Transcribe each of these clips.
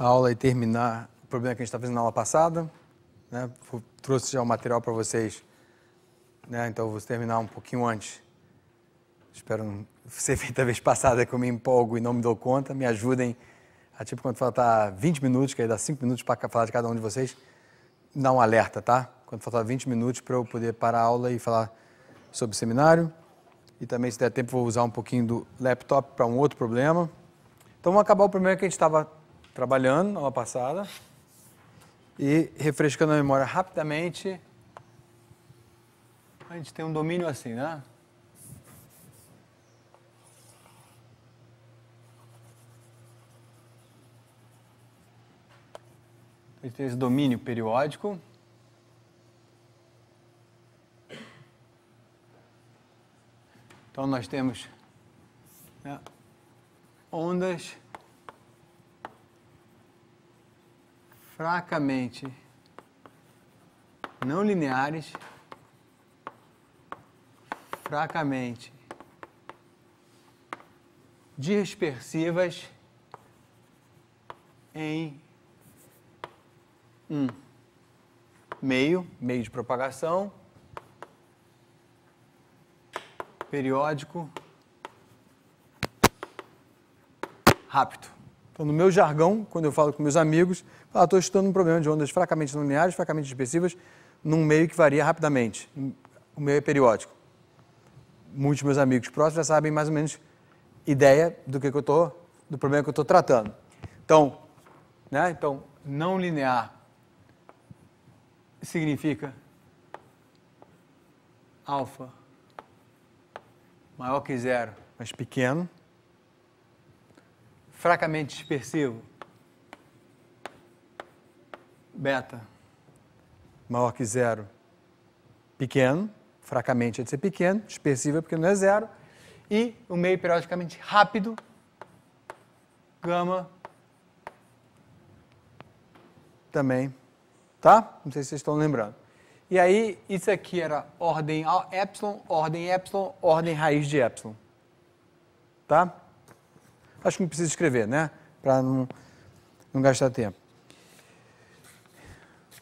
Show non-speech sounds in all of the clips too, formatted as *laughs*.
a aula e terminar o problema que a gente estava tá fazendo na aula passada. Né? Trouxe já o material para vocês, né? então eu vou terminar um pouquinho antes. Espero não *laughs* ser feita a vez passada que eu me empolgo e não me dou conta. Me ajudem a, tipo, quando faltar 20 minutos, que aí dá 5 minutos para falar de cada um de vocês, dá um alerta, tá? Quando faltar 20 minutos para eu poder parar a aula e falar sobre o seminário. E também, se der tempo, vou usar um pouquinho do laptop para um outro problema. Então, vamos acabar o problema que a gente estava trabalhando aula passada e refrescando a memória rapidamente. A gente tem um domínio assim, né? A gente tem esse domínio periódico. Então nós temos né, ondas fracamente não lineares, fracamente dispersivas em um meio, meio de propagação, periódico, rápido. Então, no meu jargão, quando eu falo com meus amigos, falo, estou ah, estudando um problema de ondas fracamente não lineares, fracamente expressivas, num meio que varia rapidamente. O meio é periódico. Muitos meus amigos próximos já sabem mais ou menos ideia do que, que eu tô, do problema que eu estou tratando. Então, né? então, não linear significa alfa maior que zero, mas pequeno fracamente dispersivo, beta maior que zero, pequeno, fracamente é de ser pequeno, dispersivo é porque não é zero, e o meio periodicamente rápido, gama também, tá? Não sei se vocês estão lembrando. E aí, isso aqui era ordem epsilon, ordem epsilon, ordem raiz de epsilon, tá? Acho que não precisa escrever, né? Para não, não gastar tempo.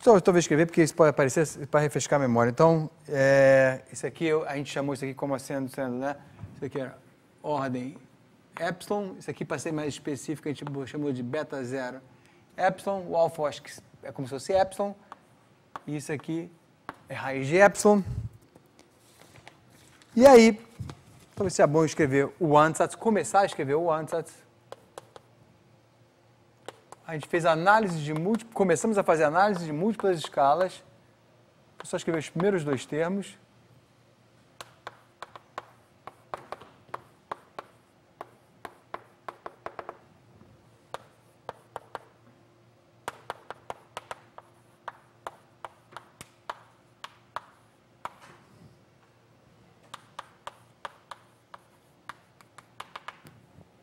Só talvez escrever, porque isso pode aparecer para refrescar a memória. Então, é, isso aqui, a gente chamou isso aqui como sendo, sendo né? Isso aqui era ordem epsilon, isso aqui para ser mais específico, a gente chamou de beta zero epsilon, o alfa acho que é como se fosse epsilon, e isso aqui é raiz de epsilon. E aí, Talvez seja é bom escrever o ansatz, começar a escrever o ansatz. A gente fez análise de múltiplas, começamos a fazer análise de múltiplas escalas. Vou só escrever os primeiros dois termos.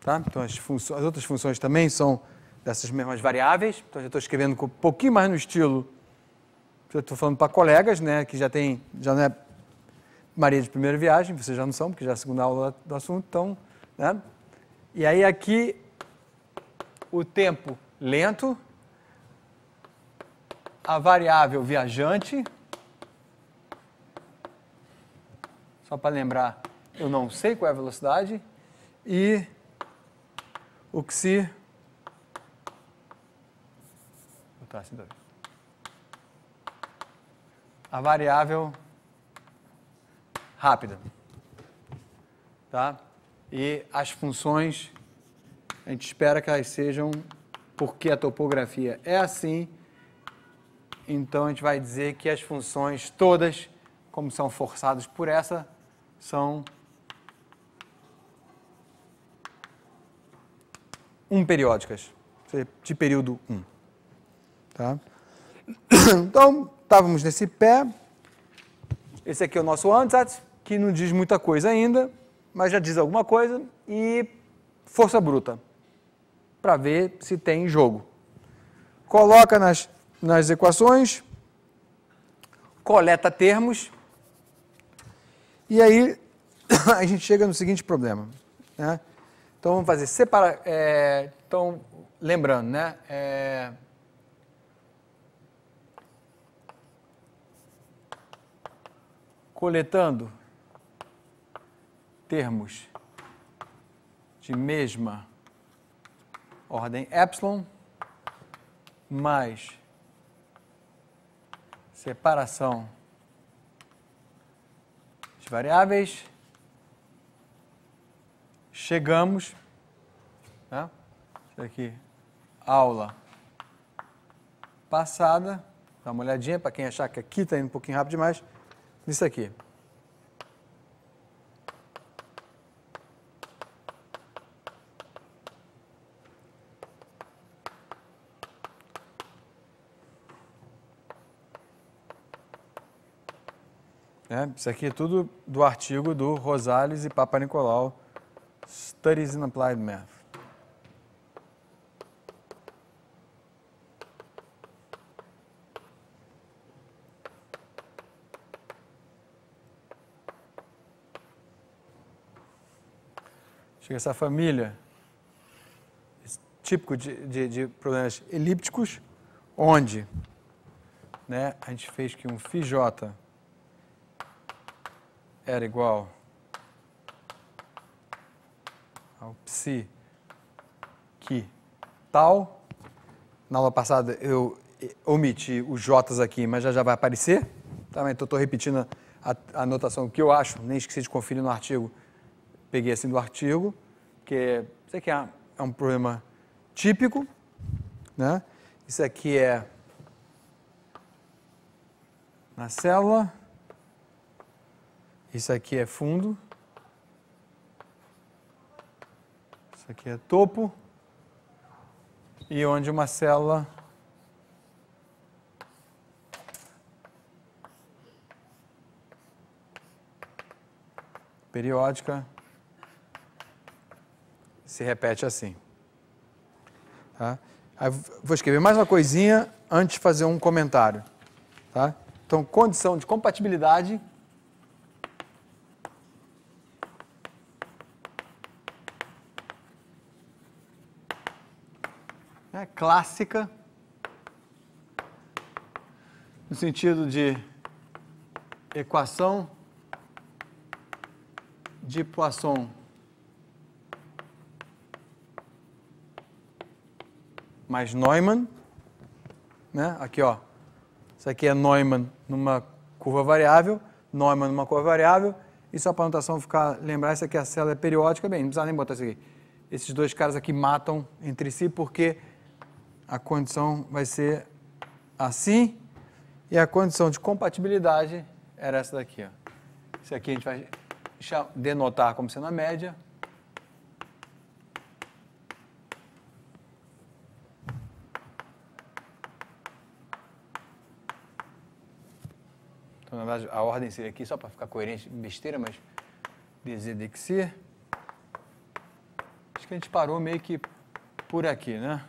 Tá? Então, as, as, outras funções também são dessas mesmas variáveis. Então, já estou escrevendo um pouquinho mais no estilo. Já estou falando para colegas, né, que já tem, já não é Maria de primeira viagem, vocês já não são, porque já é a segunda aula do assunto, então, né? E aí aqui o tempo lento, a variável viajante. Só para lembrar, eu não sei qual é a velocidade. E o que se. botar assim, tá A variável rápida. Tá? E as funções, a gente espera que elas sejam, porque a topografia é assim, então a gente vai dizer que as funções todas, como são forçadas por essa, são um periódicas, de período 1. Tá? *coughs* Então, estávamos nesse pé. Esse aqui é o nosso ansatz, que não diz muita coisa ainda, mas já diz alguma coisa. E força bruta, para ver se tem jogo. Coloca nas, nas equações, coleta termos, e aí *coughs* a gente chega no seguinte problema. Né? Então vamos fazer separa. É, então, lembrando, né? É, coletando termos de mesma ordem epsilon mais separação de variáveis Chegamos, né? Isso aqui, aula passada, dá uma olhadinha para quem achar que aqui está indo um pouquinho rápido demais, nisso aqui. É, isso aqui é tudo do artigo do Rosales e Papa Nicolau Studies in Applied Math. Chega essa família, típico de, de, de, problemas elípticos, onde né, a gente fez que um Φ era igual Então, psi que tal. Na aula passada eu omiti os J's aqui, mas já já vai aparecer. também então, estou repetindo a, a anotação que eu acho, nem esqueci de conferir no artigo. Peguei assim do artigo, porque isso aqui é, é um problema típico. Né? Isso aqui é na célula. Isso aqui é fundo. Isso aqui é topo. E onde uma célula periódica se repete assim. Tá? vou escrever mais uma coisinha antes de fazer um comentário. Tá? Então, condição de compatibilidade clássica, no sentido de equação de Poisson mais Neumann, né? Aqui, ó. Isso aqui é Neumann numa curva variável, Neumann numa curva variável, e só para a notação ficar lembrar, isso aqui é a célula periódica, bem, não precisa nem botar isso aqui. Esses dois caras aqui matam entre si porque a condição vai ser assim e a condição de compatibilidade era essa daqui. Ó. Isso aqui a gente vai denotar como sendo a média. Então, na verdade, a ordem seria aqui, só para ficar coerente, besteira, mas desdexir. Acho que a gente parou meio que por aqui, né?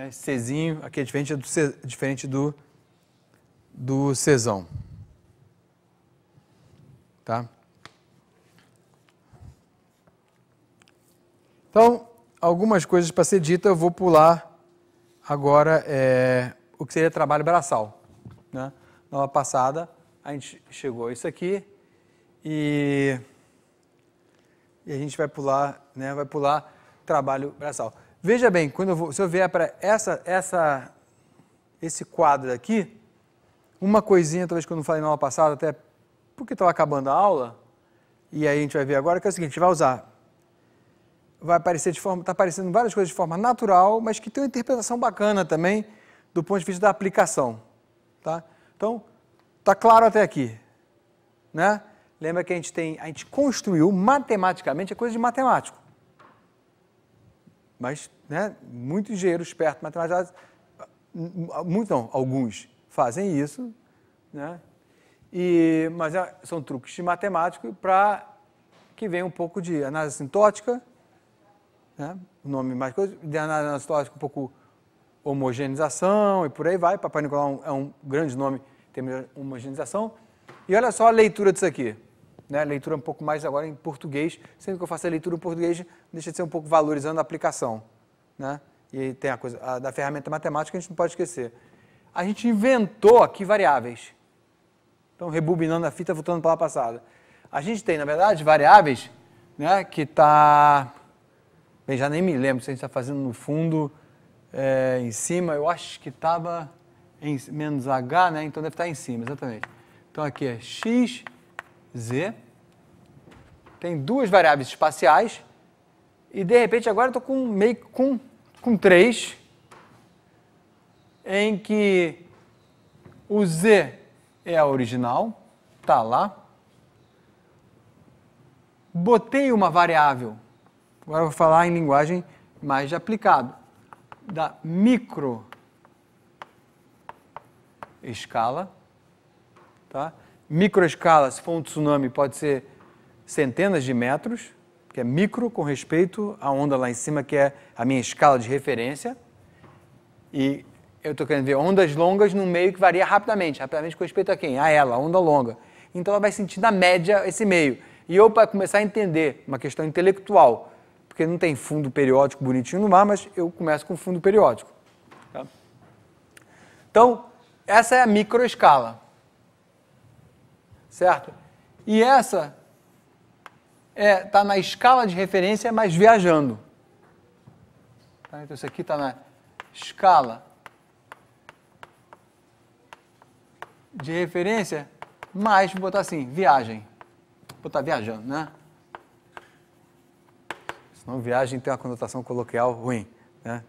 Né? Cezinho, aqui é diferente do, diferente do, do Cezão. Tá? Então, algumas coisas para ser dita, eu vou pular agora é, o que seria trabalho braçal. Né? Na aula passada, a gente chegou a isso aqui e, e a gente vai pular, né, vai pular trabalho braçal. Veja bem, quando eu vou, se eu vier para essa, essa, esse quadro aqui, uma coisinha, talvez que eu não falei na aula passada, até porque estava acabando a aula, e aí a gente vai ver agora, que é o seguinte, a gente vai usar, vai aparecer de forma, está aparecendo várias coisas de forma natural, mas que tem uma interpretação bacana também, do ponto de vista da aplicação, tá? Então, está claro até aqui, né? Lembra que a gente tem, a gente construiu matematicamente, é coisa de matemático mas né, muito engenheiro esperto, matemático, muito não, alguns fazem isso, né? E, mas é, são truques de matemático para que vem um pouco de análise sintótica, né? o nome mais coisa, de análise sintótica um pouco homogenização e por aí vai. Papai Nicolau é um é grande nome em termos de homogenização. E olha só a leitura disso aqui né, leitura um pouco mais agora em português. Sempre que eu faço a leitura em português, deixa de ser um pouco valorizando a aplicação. Né? E tem a coisa a, da ferramenta matemática, a gente não pode esquecer. A gente inventou aqui variáveis. Então, rebobinando a fita, voltando para a passada. A gente tem, na verdade, variáveis né, que está... Bem, já nem me lembro se a gente está fazendo no fundo, é, em cima. Eu acho que estava em menos H, né? Então deve estar tá em cima, exatamente. Então aqui é X Z tem duas variáveis espaciais e de repente agora estou com meio com, com três em que o Z é a original, está lá. Botei uma variável, agora vou falar em linguagem mais aplicado da micro escala, tá? microescala, se for um tsunami, pode ser centenas de metros, que é micro com respeito à onda lá em cima, que é a minha escala de referência. E eu estou querendo ver ondas longas no meio que varia rapidamente. Rapidamente com respeito a quem? A ela, a onda longa. Então ela vai sentir na média esse meio. E eu, para começar a entender, uma questão intelectual, porque não tem fundo periódico bonitinho no mar, mas eu começo com fundo periódico. Tá? Então, essa é a microescala certo? E essa está é, tá na escala de referência, mas viajando. Tá? Então, isso aqui está na escala de referência, mas vou botar assim, viagem. Vou botar viajando, né? Senão viagem tem uma conotação coloquial ruim, né?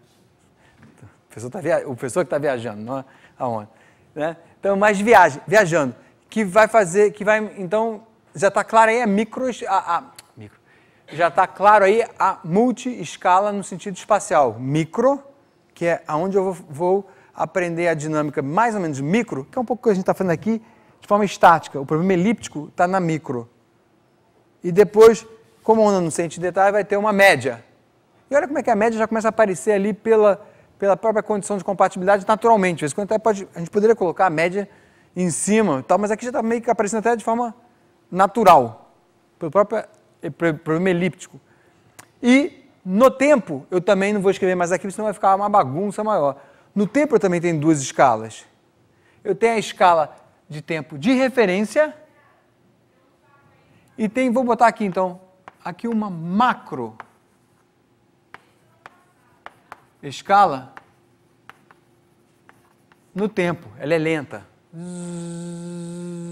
O professor, tá via... o professor que está viajando, não é aonde. Né? Então, mais viagem, viajando que vai fazer, que vai, então, já está claro aí a micro, a, a, micro já está claro aí a multi-escala no sentido espacial. Micro, que é aonde eu vou, vou, aprender a dinâmica mais ou menos micro, que é um pouco o que a gente está fazendo aqui, de forma estática. O problema elíptico está na micro. E depois, como a onda não sente detalhe, vai ter uma média. E olha como é que a média já começa a aparecer ali pela, pela própria condição de compatibilidade naturalmente. Às vezes quando pode, a gente poderia colocar a média em cima tal, mas aqui já está meio que aparecendo até de forma natural, pelo próprio eh, problema elíptico. E no tempo, eu também não vou escrever mais aqui, senão vai ficar uma bagunça maior. No tempo eu também tenho duas escalas. Eu tenho a escala de tempo de referência e tem, vou botar aqui então, aqui uma macro escala no tempo, ela é lenta.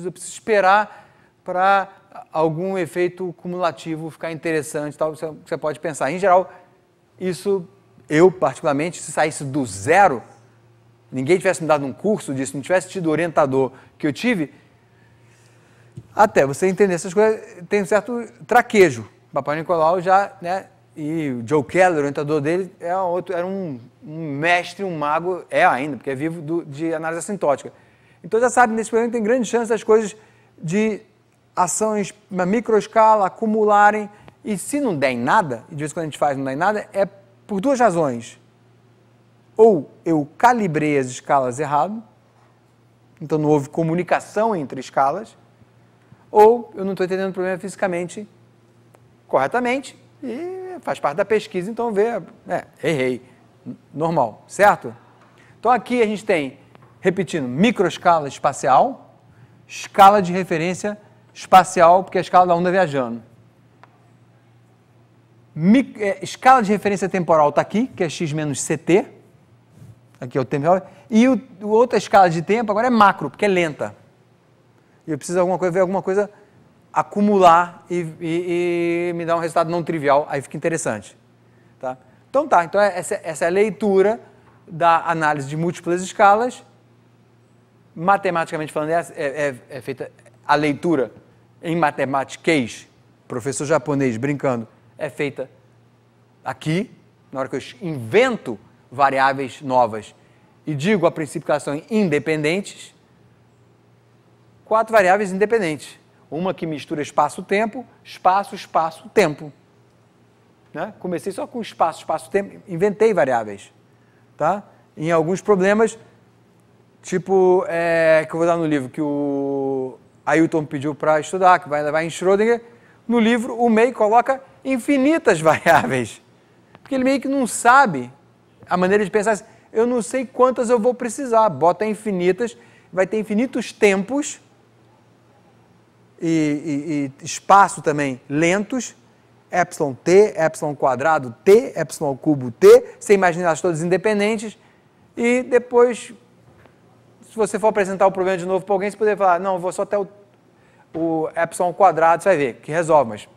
Eu preciso esperar para algum efeito cumulativo ficar interessante, tal, você, pode pensar. Em geral, isso, eu particularmente, se saísse do zero, ninguém tivesse me dado um curso disso, não tivesse tido o orientador que eu tive, até você entender essas coisas, tem um certo traquejo. Papai Nicolau já, né, e o Joe Keller, o orientador dele, é outro, era um, um mestre, um mago, é ainda, porque é vivo, do, de análise assintótica. Então já sabe, nesse programa tem grande chance das coisas de ações na microescala acumularem. E se não der em nada, e de vez em quando a gente faz não dá em nada, é por duas razões. Ou eu calibrei as escalas errado, então não houve comunicação entre escalas, ou eu não estou entendendo o problema fisicamente corretamente e faz parte da pesquisa, então vê, é, errei, normal, certo? Então aqui a gente tem repetindo, microescala espacial, escala de referência espacial, porque é a escala da onda viajando. Mic é, escala de referência temporal está aqui, que é x menos ct, aqui é o tempo, e o, outra escala de tempo agora é macro, porque é lenta. E eu preciso alguma coisa, ver alguma coisa acumular e, e, e, me dar um resultado não trivial, aí fica interessante. Tá? Então tá, então é, essa, essa é a leitura da análise de múltiplas escalas matematicamente falando, é, é, é, é feita a leitura em matemáticas, professor japonês brincando, é feita aqui, na hora que eu invento variáveis novas e digo a princípio que elas são independentes, quatro variáveis independentes. Uma que mistura espaço-tempo, espaço, espaço-tempo. Né? Comecei só com espaço, espaço-tempo, inventei variáveis. Tá? Em alguns problemas, Tipo, é, que eu vou dar no livro, que o Ailton pediu para estudar, que vai, levar em Schrödinger. No livro, o meio coloca infinitas *laughs* variáveis. Porque ele meio que não sabe a maneira de pensar assim, eu não sei quantas eu vou precisar. Bota infinitas, vai ter infinitos tempos e, e, e espaço também lentos. Epsilon T, Epsilon quadrado T, Epsilon cubo T. sem imaginar todos todas independentes. E depois se você for apresentar o problema de novo para alguém, você poderia falar, não, vou só até o, o epsilon quadrado, você vai ver, que resolve, mas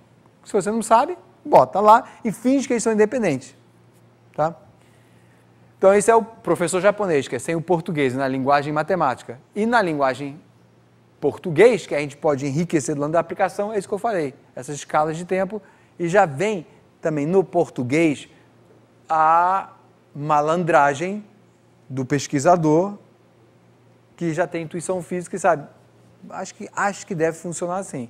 se você não sabe, bota lá e finge que eles são independentes, tá? Então esse é o professor japonês, que é sem o português, na linguagem matemática. E na linguagem português, que a gente pode enriquecer do lado da aplicação, é isso que eu falei, essas escalas de tempo, e já vem também no português a malandragem do pesquisador que já tem intuição física e sabe, acho que, acho que deve funcionar assim.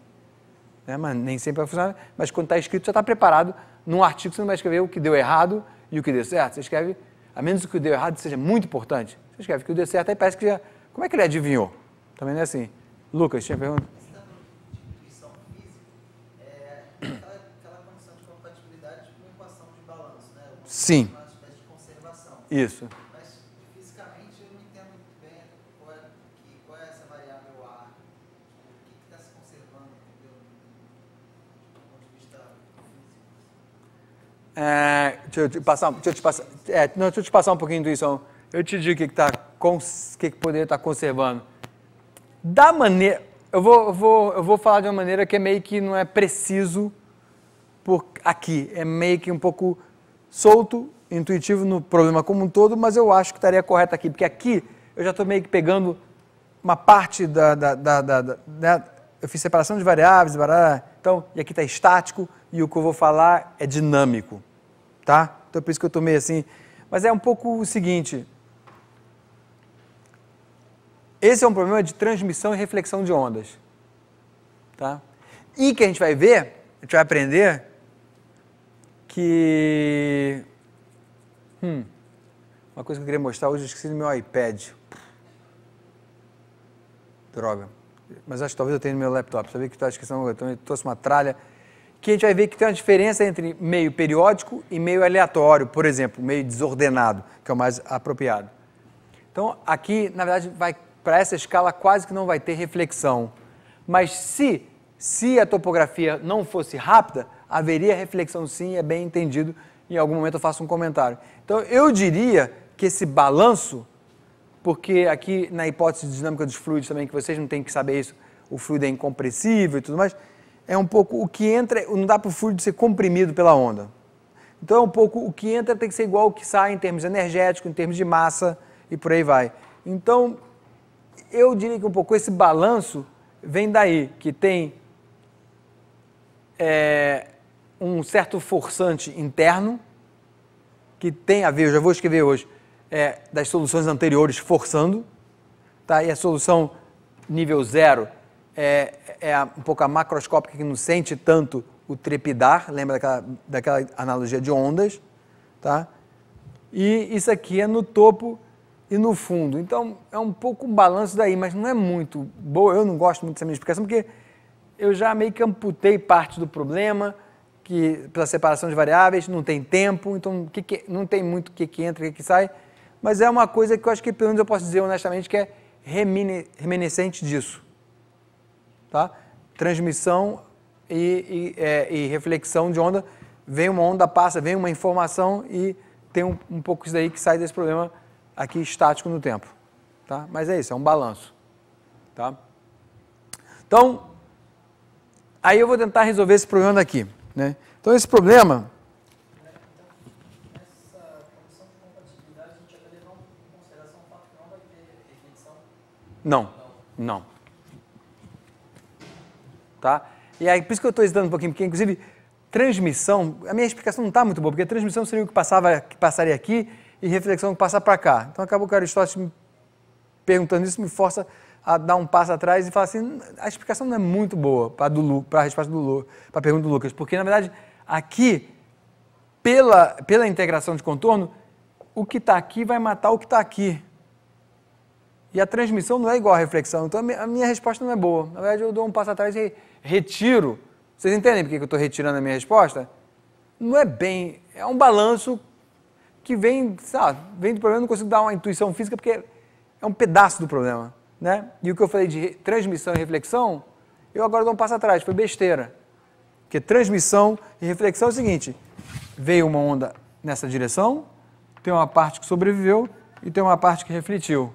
Né? Mas nem sempre vai funcionar, mas quando está escrito, já está preparado. Num artigo, você não vai escrever o que deu errado e o que deu certo. Você escreve, a menos que o que deu errado seja muito importante, você escreve que o deu certo, aí parece que já. Como é que ele adivinhou? Também não é assim. Lucas, tinha pergunta? Sim. Isso. É, deixa, eu te passar, deixa eu te passar, é, não, deixa eu te passar um pouquinho de intuição. Eu te digo o que, tá, que, que poderia estar tá conservando. Da maneira. Eu vou, eu, vou, eu vou falar de uma maneira que é meio que não é preciso por aqui. É meio que um pouco solto, intuitivo no problema como um todo, mas eu acho que estaria correto aqui, porque aqui eu já estou meio que pegando uma parte da. da, da, da, da né, Eu fiz separação de variáveis, barará, então, e aqui está estático e o que eu vou falar é dinâmico, tá? Então é por isso que eu tomei assim. Mas é um pouco o seguinte: esse é um problema de transmissão e reflexão de ondas, tá? E que a gente vai ver, a gente vai aprender que. Hum, uma coisa que eu queria mostrar hoje, eu esqueci do meu iPad. Droga. Mas acho que talvez eu tenha no meu laptop. Sabia que estava tá esquecendo, eu trouxe uma tralha que a gente vai ver que tem uma diferença entre meio periódico e meio aleatório, por exemplo, meio desordenado, que é o mais apropriado. Então, aqui, na verdade, vai para essa escala quase que não vai ter reflexão. Mas se, se a topografia não fosse rápida, haveria reflexão sim, é bem entendido. Em algum momento eu faço um comentário. Então, eu diria que esse balanço, porque aqui na hipótese dinâmica dos fluidos também, que vocês não têm que saber isso, o fluido é incompressível e tudo mais, é um pouco o que entra, não dá para o fluido ser comprimido pela onda. Então é um pouco o que entra tem que ser igual ao que sai em termos energéticos, em termos de massa e por aí vai. Então eu diria que um pouco esse balanço vem daí, que tem é, um certo forçante interno, que tem a ver, eu já vou escrever hoje, é, das soluções anteriores forçando, tá? e a solução nível zero é, é um pouco a macroscópica que não sente tanto o trepidar, lembra daquela, daquela analogia de ondas, tá? E isso aqui é no topo e no fundo. Então é um pouco um balanço daí, mas não é muito boa. Eu não gosto muito dessa minha explicação porque eu já meio que amputei parte do problema que pela separação de variáveis não tem tempo, então que que, não tem muito o que, que entra e o que sai. Mas é uma coisa que eu acho que pelo menos eu posso dizer honestamente que é reminiscente disso tá? transmissão e, e, é, e, reflexão de onda. Vem uma onda, passa, vem uma informação e tem um, um pouco isso daí que sai desse problema aqui estático no tempo. Tá? Mas é isso, é um balanço. Tá? Então, aí eu vou tentar resolver esse problema daqui. Né? Então, esse problema. Não, não tá? E aí, por isso que eu estou hesitando um pouquinho, porque inclusive transmissão, a minha explicação não está muito boa, porque transmissão seria o que, passava, que passaria aqui e reflexão que passa para cá. Então acabou que o Aristóteles me perguntando isso me força a dar um passo atrás e falar assim, a explicação não é muito boa para a resposta do Lu, para a pergunta do Lucas, porque na verdade aqui pela, pela integração de contorno, o que está aqui vai matar o que está aqui. E a transmissão não é igual à reflexão. Então a minha, a minha resposta não é boa. Na verdade, eu dou um passo atrás e retiro. Vocês entendem por que eu estou retirando a minha resposta? Não é bem, é um balanço que vem, sabe, vem do problema, não consigo dar uma intuição física porque é um pedaço do problema, né? E o que eu falei de transmissão e reflexão, eu agora dou um passo atrás, foi besteira. Porque transmissão e reflexão é o seguinte, veio uma onda nessa direção, tem uma parte que sobreviveu e tem uma parte que refletiu.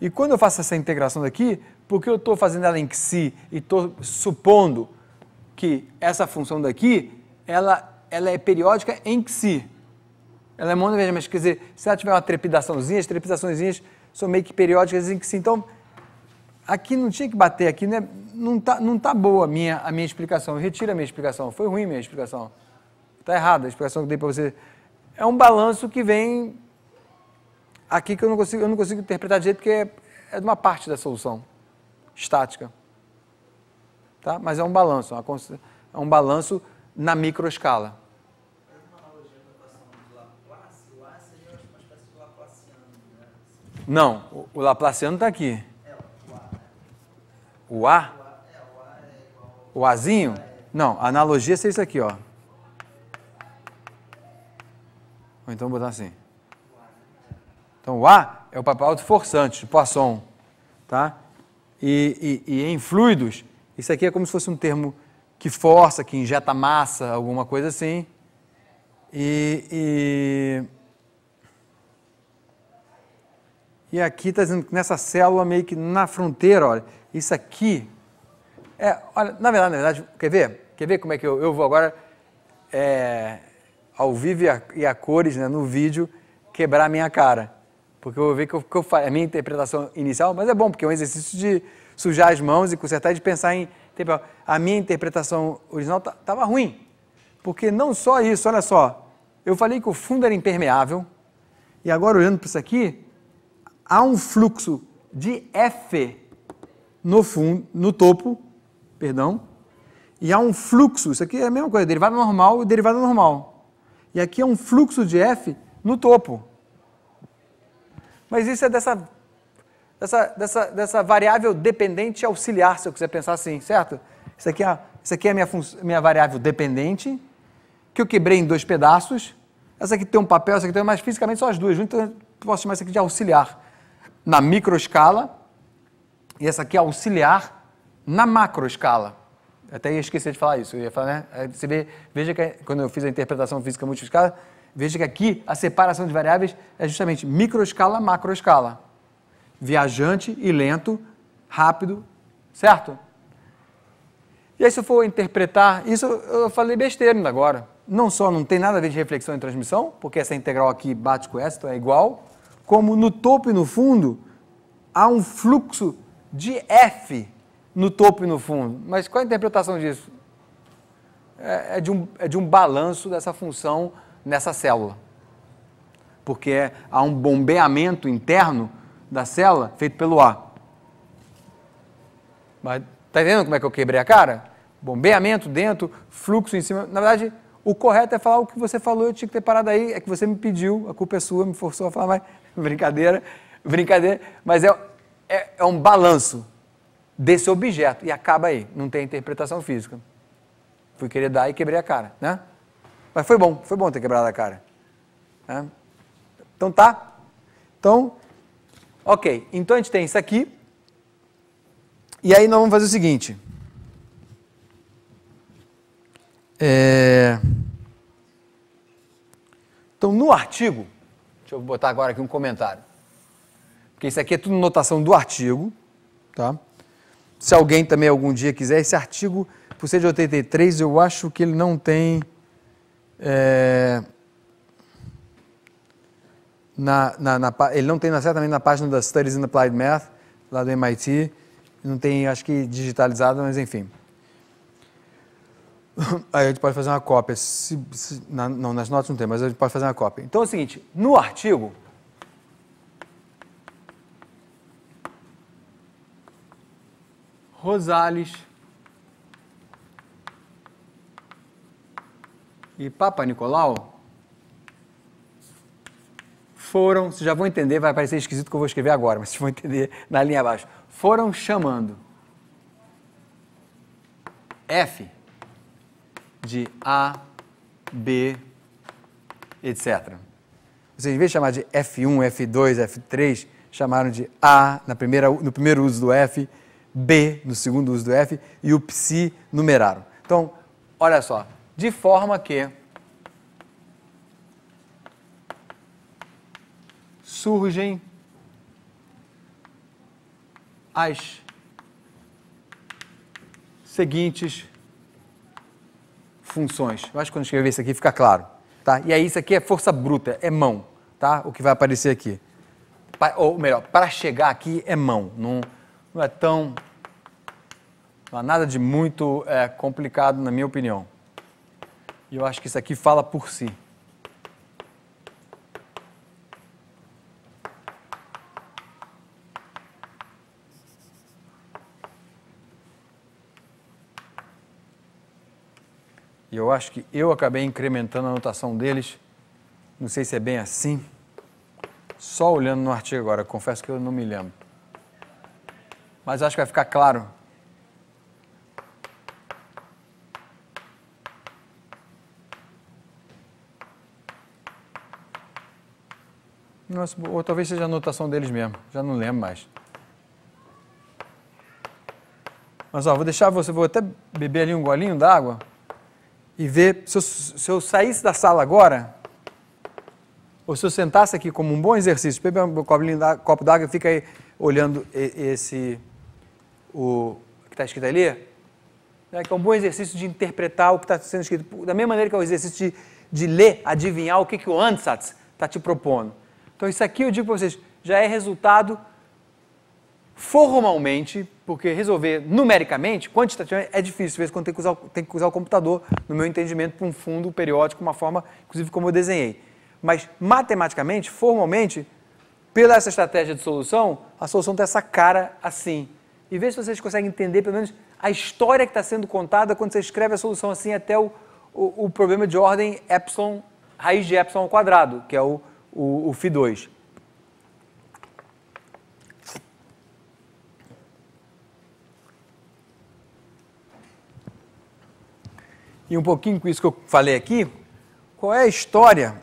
E quando eu faço essa integração daqui, porque eu estou fazendo ela em si e estou supondo que essa função daqui, ela, ela é periódica em si. Ela é monovergente, mas quer dizer, se ela tiver uma trepidaçãozinha, as trepidações são meio que periódicas em si. Então, aqui não tinha que bater, aqui né? não está é, não tá boa a minha, a minha explicação. Retira a minha explicação, foi ruim a minha explicação. Está errada a explicação que dei para você. É um balanço que vem aqui que eu não consigo, eu não consigo interpretar direito porque é, é uma parte da solução estática. Tá? Mas é um balanço, é uma, é um balanço na microescala. Não, o Laplaciano está aqui. O A? O Azinho? Não, a analogia é isso aqui, ó. Ou então botar assim. Então, o A é o papel forçante, de Poisson, tá? E, e, e, em fluidos, isso aqui é como se fosse um termo que força, que injeta massa, alguma coisa assim. E, e, e aqui está dizendo que nessa célula, meio que na fronteira, olha, isso aqui é, olha, na verdade, na verdade, quer ver? Quer ver como é que eu, eu vou agora, é, ao vivo e a, e a cores, né, no vídeo, quebrar a minha cara? porque eu vou ver que, eu, que eu, a minha interpretação inicial, mas é bom, porque é um exercício de sujar as mãos e consertar e de pensar em. Tipo, a minha interpretação original estava ruim. Porque não só isso, olha só. Eu falei que o fundo era impermeável, e agora olhando para isso aqui, há um fluxo de F no fundo, no topo, perdão, e há um fluxo, isso aqui é a mesma coisa, derivada normal e derivada normal. E aqui é um fluxo de F no topo. Mas isso é dessa, dessa, dessa, dessa variável dependente auxiliar, se eu quiser pensar assim, certo? Isso aqui é, isso aqui é a minha, minha variável dependente, que eu quebrei em dois pedaços. Essa aqui tem um papel, essa aqui tem, mas fisicamente são as duas juntas, então eu posso chamar isso aqui de auxiliar na microescala, e essa aqui é auxiliar na macroescala. Até ia esquecer de falar isso, eu ia falar, né? Você vê, veja que é, quando eu fiz a interpretação física multiplicada, Veja que aqui a separação de variáveis é justamente microescala, macroescala. Viajante e lento, rápido, certo? E aí, se eu for interpretar, isso eu falei besteira ainda agora. Não só não tem nada a ver de reflexão e transmissão, porque essa integral aqui bate com essa, então é igual, como no topo e no fundo há um fluxo de F no topo e no fundo. Mas qual a interpretação disso? É, é de, um, é de um balanço dessa função nessa célula. Porque há um bombeamento interno da célula feito pelo ar. Mas tá entendendo como é que eu quebrei a cara? Bombeamento dentro, fluxo em cima. Na verdade, o correto é falar o que você falou, eu tinha que ter parado aí, é que você me pediu, a culpa é sua, me forçou a falar, mas *laughs* brincadeira, brincadeira, mas é, é, é um balanço desse objeto e acaba aí, não tem interpretação física. Fui querer dar e quebrei a cara, né? Mas foi bom, foi bom ter quebrado a cara. É? Então tá? Então, ok. Então a gente tem isso aqui. E aí nós vamos fazer o seguinte. É... Então no artigo, deixa eu botar agora aqui um comentário. Porque isso aqui é tudo notação do artigo, tá? Se alguém também algum dia quiser, esse artigo, por ser de 83, eu acho que ele não tem. É, na, na, na, ele não tem certamente na página da Studies in Applied Math, lá do MIT, não tem, acho que digitalizada, mas enfim. *laughs* Aí a gente pode fazer uma cópia. Se, se, na, não, nas notas não tem, mas a gente pode fazer uma cópia. Então é o seguinte: no artigo. Rosales e Papa Nicolau foram, vocês já vão entender, vai parecer esquisito que eu vou escrever agora, mas vocês vão entender na linha abaixo. Foram chamando F de A, B, etc. Vocês, em vez de chamar de F1, F2, F3, chamaram de A na primeira, no primeiro uso do F, B no segundo uso do F e o psi numeraram. Então, olha só, de forma que surgem as seguintes funções. Eu acho que quando escrever isso aqui fica claro. Tá? E aí isso aqui é força bruta, é mão, tá? o que vai aparecer aqui. ou melhor, para chegar aqui é mão, não, não é tão... Não há nada de muito é, complicado, na minha opinião. E eu acho que isso aqui fala por si. E eu acho que eu acabei incrementando a anotação deles. Não sei se é bem assim. Só olhando no artigo agora, confesso que eu não me lembro. Mas acho que vai ficar claro Nossa, ou talvez seja a anotação deles mesmo, já não lembro mais. Mas ó, vou deixar você, vou até beber ali um golinho d'água e ver se eu, se eu saísse da sala agora, ou se eu sentasse aqui como um bom exercício, beber um copo d'água e fica aí olhando esse, o que está escrito ali, né, que é um bom exercício de interpretar o que está sendo escrito, da mesma maneira que é o exercício de, de ler, adivinhar o que, que o Ansatz está te propondo. Então, isso aqui eu digo para vocês, já é resultado formalmente, porque resolver numericamente, quantitativamente, é difícil. Às vezes, quando tem que usar, tem que usar o computador, no meu entendimento, para um fundo periódico, uma forma, inclusive, como eu desenhei. Mas, matematicamente, formalmente, pela essa estratégia de solução, a solução tem tá essa cara assim. E veja se vocês conseguem entender, pelo menos, a história que está sendo contada quando você escreve a solução assim até o, o, o problema de ordem epsilon, raiz de epsilon ao quadrado, que é o o, o FI2. E um pouquinho com isso que eu falei aqui, qual é a história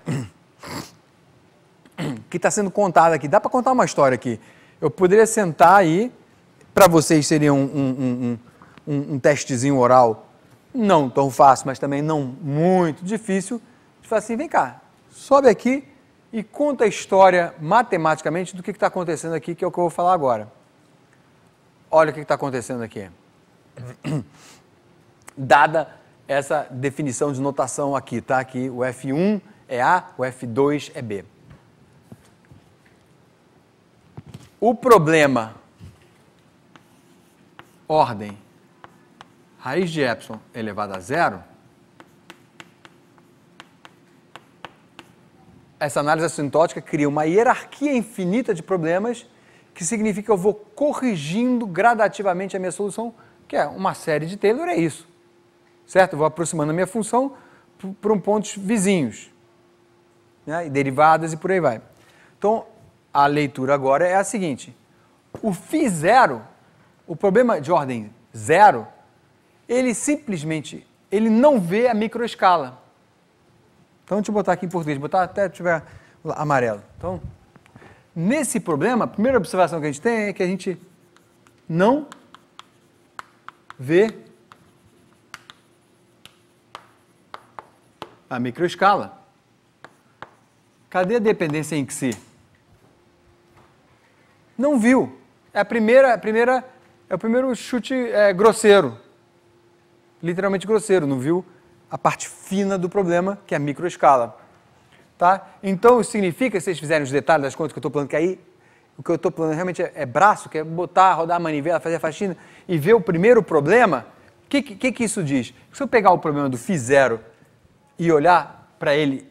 *clears throat* que está sendo contada aqui? Dá para contar uma história aqui. Eu poderia sentar aí, para vocês seria um, um, um, um, um testezinho oral não tão fácil, mas também não muito difícil, de falar assim, vem cá, sobe aqui e conta a história matematicamente do que está acontecendo aqui, que é o que eu vou falar agora. Olha o que está acontecendo aqui. *clears throat* Dada essa definição de notação aqui, tá? Que o F1 é A, o F2 é B. O problema ordem raiz de epsilon elevado a zero essa análise assintótica cria uma hierarquia infinita de problemas, que significa que eu vou corrigindo gradativamente a minha solução, que é uma série de Taylor, é isso. Certo? Eu vou aproximando a minha função para um pontos vizinhos, né? e derivadas e por aí vai. Então, a leitura agora é a seguinte: o Φ zero, o problema de ordem zero, ele simplesmente ele não vê a microescala. Então, deixa eu botar aqui em português, botar até tiver amarelo. Então, nesse problema, a primeira observação que a gente tem é que a gente não vê a microescala. Cadê a dependência em que se? Não viu. É a primeira, a primeira, é o primeiro chute é, grosseiro, literalmente grosseiro. Não viu a parte fina do problema, que é a microescala. Tá? Então, isso significa, se vocês fizerem os detalhes das contas que eu estou planando, que aí o que eu estou planando realmente é, é, braço, que é botar, rodar a manivela, fazer a faxina e ver o primeiro problema, o que, que, que isso diz? Se eu pegar o problema do Fi zero e olhar para ele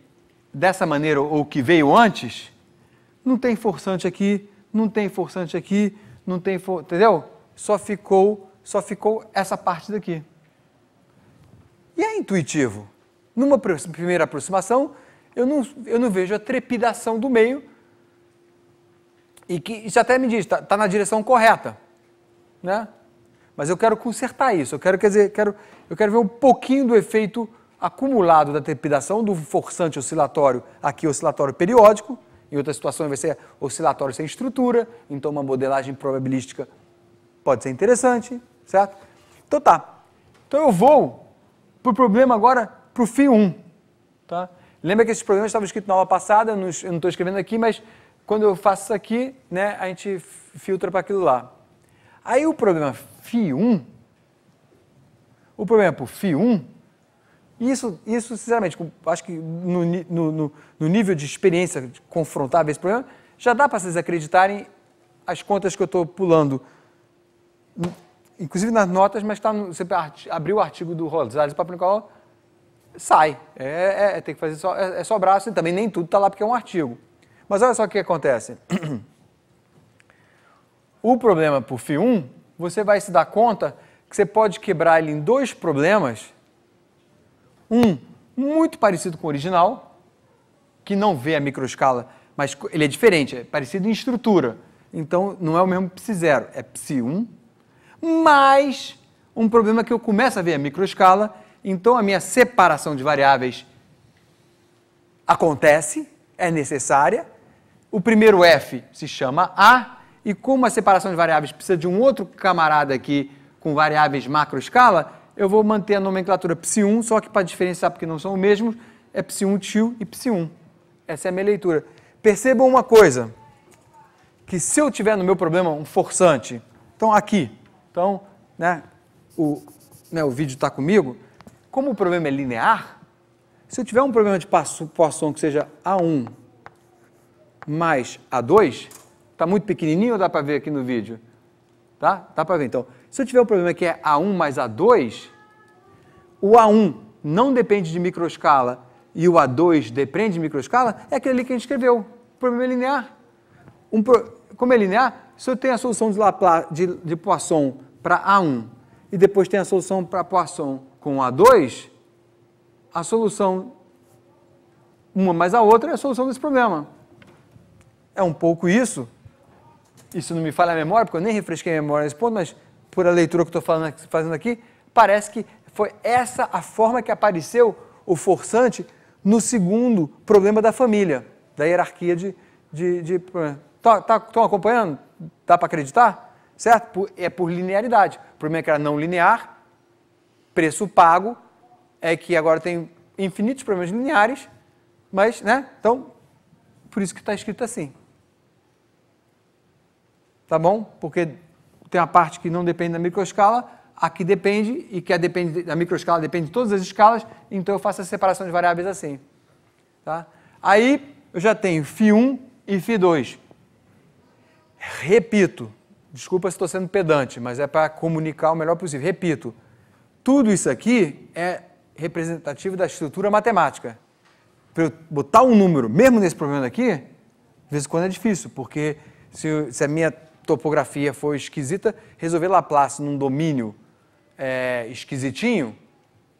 dessa maneira ou o que veio antes, não tem forçante aqui, não tem forçante aqui, não tem, for... entendeu? Só ficou, só ficou essa parte daqui. E é intuitivo. Numa primeira aproximação, eu não, eu não vejo a trepidação do meio. E que isso até me diz, está tá na direção correta. Né? Mas eu quero consertar isso. Eu quero, quer dizer, quero, eu quero ver um pouquinho do efeito acumulado da trepidação do forçante oscilatório, aqui oscilatório periódico, em outras situações vai ser oscilatório sem estrutura, então uma modelagem probabilística pode ser interessante, certo? Então tá. Então eu vou para o problema agora, para o fim 1. Tá? Lembra que esses problema estavam escritos na aula passada, eu não estou escrevendo aqui, mas quando eu faço isso aqui, né, a gente filtra para aquilo lá. Aí o problema FI1, o problema para o FI1, isso, isso sinceramente, acho que no, no, no nível de experiência de confrontável esse problema, já dá para vocês acreditarem as contas que eu estou pulando inclusive nas notas, mas tá no, você abriu o artigo do Rosales Papanicol, sai. É, é, é, tem que fazer só, é, é só braço e também nem tudo está lá porque é um artigo. Mas olha só o que acontece. *clears throat* O problema por FI1, um, você vai se dar conta que você pode quebrar ele em dois problemas. Um muito parecido com o original, que não vê a microescala, mas ele é diferente, é parecido em estrutura. Então não é o mesmo PSI0, é PSI1 mas um problema que eu começo a ver a microescala, então a minha separação de variáveis acontece, é necessária. O primeiro F se chama A, e como a separação de variáveis precisa de um outro camarada aqui com variáveis macroescala, eu vou manter a nomenclatura psi1, só que para diferenciar, porque não são os mesmos é psi1 tio e psi1. Essa é a minha leitura. Percebam uma coisa, que se eu tiver no meu problema um forçante, então aqui, então, né, o, né, o vídeo está comigo. Como o problema é linear, se eu tiver um problema de Poisson que seja A1 mais A2, está muito pequenininho, dá para ver aqui no vídeo? Tá? Dá para ver. Então, se eu tiver um problema que é A1 mais A2, o A1 não depende de microescala e o A2 depende de microescala, é aquele ali que a gente escreveu. O problema é linear. Um pro... Como é linear, se eu tenho a solução de, Laplace, de, de Poisson para A1 e depois tenho a solução para Poisson com A2, a solução, uma mais a outra, é a solução desse problema. É um pouco isso. Isso não me falha a memória, porque eu nem refresquei a memória nesse ponto, mas por a leitura que estou fazendo aqui, parece que foi essa a forma que apareceu o forçante no segundo problema da família, da hierarquia de, de, de Estão tá, tá, acompanhando? Dá para acreditar? Certo? Por, é por linearidade. O problema é que era não linear, preço pago, é que agora tem infinitos problemas lineares, mas, né? Então, por isso que está escrito assim. Tá bom? Porque tem a parte que não depende da microescala, a que depende, e que a, depende, da microescala depende de todas as escalas, então eu faço a separação de variáveis assim. Tá? Aí eu já tenho Φ1 e Φ2. Repito, desculpa se estou sendo pedante, mas é para comunicar o melhor possível. Repito, tudo isso aqui é representativo da estrutura matemática. Para eu botar um número, mesmo nesse problema aqui, de vez em quando é difícil, porque se, se a minha topografia for esquisita, resolver Laplace num domínio é, esquisitinho,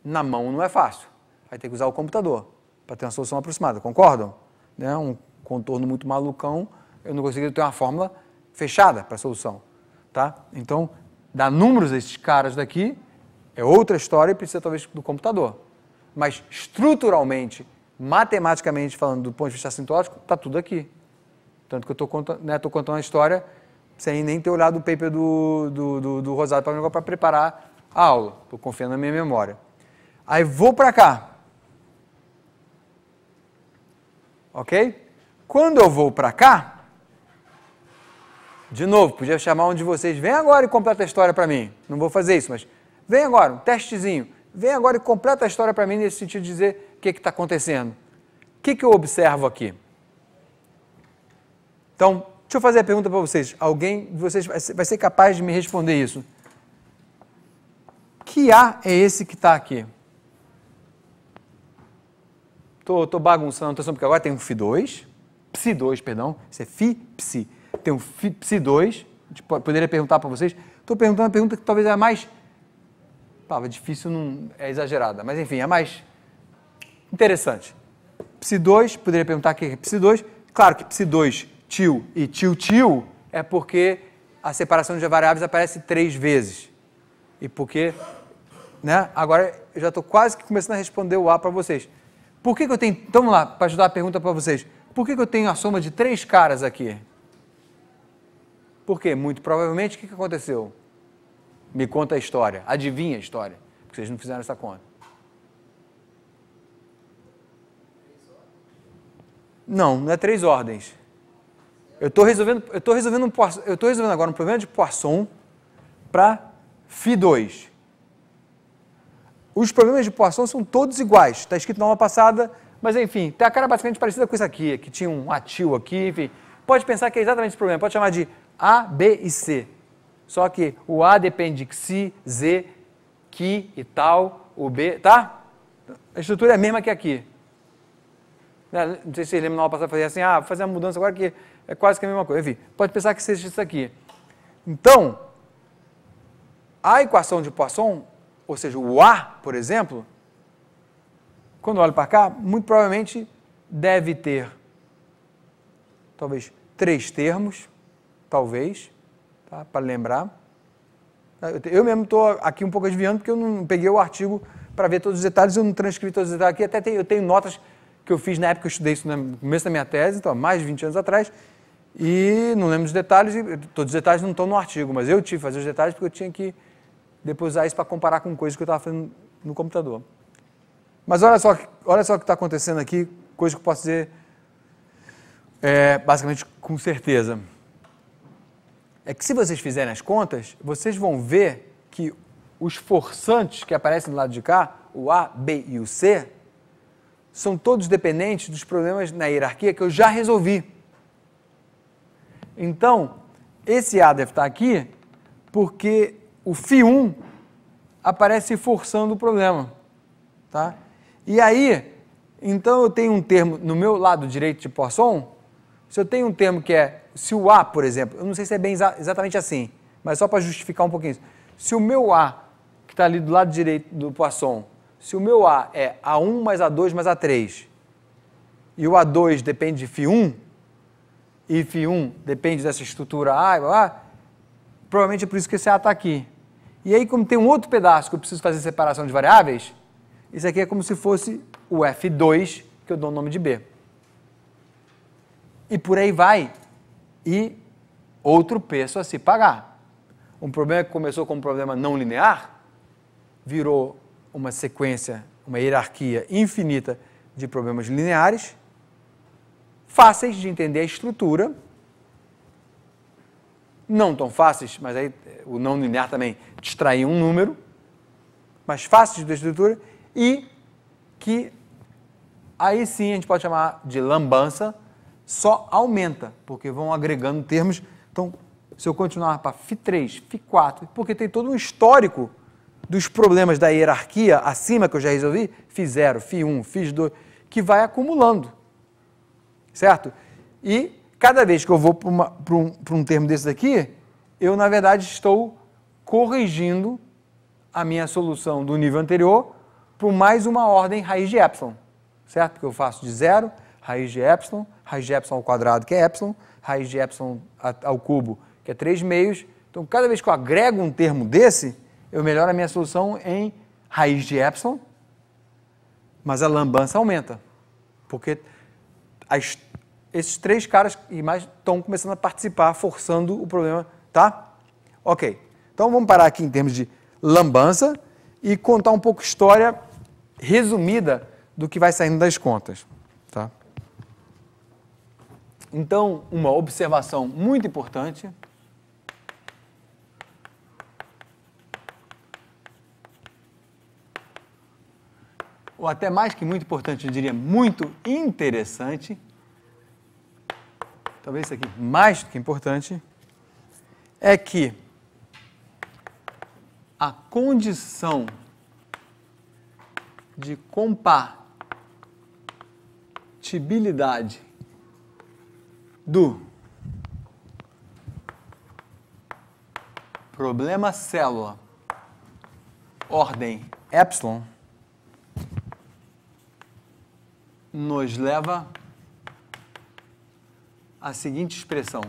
na mão não é fácil. Vai ter que usar o computador para ter uma solução aproximada, concordam? Né? Um contorno muito malucão, eu não consigo ter uma fórmula fechada para a solução. Tá? Então, dar números a esses caras daqui é outra história e precisa talvez do computador. Mas estruturalmente, matematicamente falando, do ponto de vista assintótico, está tudo aqui. Tanto que eu estou né, contando, né, contando a história sem nem ter olhado o paper do, do, do, do Rosado para preparar a aula. Estou confiando na minha memória. Aí vou para cá. Ok? Quando eu vou para cá, de novo, podia chamar um de vocês, vem agora e completa a história para mim. Não vou fazer isso, mas vem agora, um testezinho. Vem agora e completa a história para mim nesse sentido de dizer o que está acontecendo. O que, que eu observo aqui? Então, deixa eu fazer a pergunta para vocês. Alguém de vocês vai ser capaz de me responder isso? Que A é esse que está aqui? Estou tô, tô bagunçando a atenção, porque agora tem um Fi2, Psi2, perdão, isso é Fi, Psi tem o psi 2 tipo, poderia perguntar para vocês. Estou perguntando a pergunta que talvez é a mais. Pava, difícil não é exagerada, mas enfim, é a mais interessante. PSI2, poderia perguntar o que é PSI2. Claro que PSI2, tio e tio-tio é porque a separação de variáveis aparece três vezes. E porque. Né? Agora eu já estou quase que começando a responder o A para vocês. Por que, que eu tenho. Então, vamos lá, para ajudar a pergunta para vocês. Por que, que eu tenho a soma de três caras aqui? Porque, muito provavelmente, o que aconteceu? Me conta a história, adivinha a história, porque vocês não fizeram essa conta. Não, não é três ordens. Eu estou resolvendo, eu tô resolvendo, um, eu tô resolvendo agora um problema de Poisson para Φ2. Os problemas de Poisson são todos iguais. Está escrito na aula passada, mas enfim, tem a cara basicamente parecida com isso aqui, que tinha um atil aqui, enfim. Pode pensar que é exatamente esse problema, pode chamar de a, B e C. Só que o A depende de XI, Z, que e tal, o B, tá? A estrutura é a mesma que aqui. Né? Não sei se vocês lembram na aula passada, fazer assim, ah, vou fazer uma mudança agora que é quase que a mesma coisa. Enfim, pode pensar que seja isso aqui. Então, a equação de Poisson, ou seja, o A, por exemplo, quando olho para cá, muito provavelmente deve ter, talvez, três termos, talvez, tá? para lembrar. Eu mesmo estou aqui um pouco desviando, porque eu não peguei o artigo para ver todos os detalhes, eu não transcrevi todos os detalhes aqui, até tenho, eu tenho notas que eu fiz na época que eu estudei isso no começo da minha tese, então, mais de 20 anos atrás, e não lembro dos detalhes, todos os detalhes não estão no artigo, mas eu tive que fazer os detalhes porque eu tinha que depois usar isso para comparar com coisas que eu estava fazendo no computador. Mas olha só, olha só o que está acontecendo aqui, coisa que eu posso dizer é, basicamente com certeza é que se vocês fizerem as contas, vocês vão ver que os forçantes que aparecem do lado de cá, o A, B e o C, são todos dependentes dos problemas na hierarquia que eu já resolvi. Então, esse A deve estar aqui porque o Φ1 aparece forçando o problema. Tá? E aí, então eu tenho um termo no meu lado direito de Poisson se eu tenho um termo que é, se o A, por exemplo, eu não sei se é bem exatamente assim, mas só para justificar um pouquinho isso. Se o meu A, que está ali do lado direito do Poisson, se o meu A é A1 mais A2 mais A3, e o A2 depende de Φ1, e Φ1 depende dessa estrutura A, lá, provavelmente é por isso que esse A está aqui. E aí, como tem um outro pedaço que eu preciso fazer separação de variáveis, isso aqui é como se fosse o F2, que eu dou o nome de B e por aí vai. E outro preço a se pagar. Um problema que começou como um problema não linear virou uma sequência, uma hierarquia infinita de problemas lineares, fáceis de entender a estrutura, não tão fáceis, mas aí eh, o não linear também distrair um número, mas fáceis de estrutura e que aí sim a gente pode chamar de lambança só aumenta, porque vão agregando termos. Então, se eu continuar para Fi3, Fi4, porque tem todo um histórico dos problemas da hierarquia acima que eu já resolvi, Fi0, Fi1, Fi2, que vai acumulando. Certo? E cada vez que eu vou para um, um, termo desse daqui, eu, na verdade, estou corrigindo a minha solução do nível anterior por mais uma ordem raiz de epsilon. Certo? Porque eu faço de zero raiz de epsilon, raiz de epsilon ao quadrado, que é epsilon, raiz de epsilon ao cubo, que é 3 meios. Então, cada vez que eu agrego um termo desse, eu melhoro a minha solução em raiz de epsilon, mas a lambança aumenta, porque as, esses três caras e mais estão começando a participar, forçando o problema, tá? Ok, então vamos parar aqui em termos de lambança e contar um pouco história resumida do que vai saindo das contas. Então, uma observação muito importante. Ou até mais que muito importante, eu diria muito interessante. Talvez isso aqui, mais do que importante, é que a condição de compatibilidade do problema célula ordem epsilon nos leva à seguinte expressão.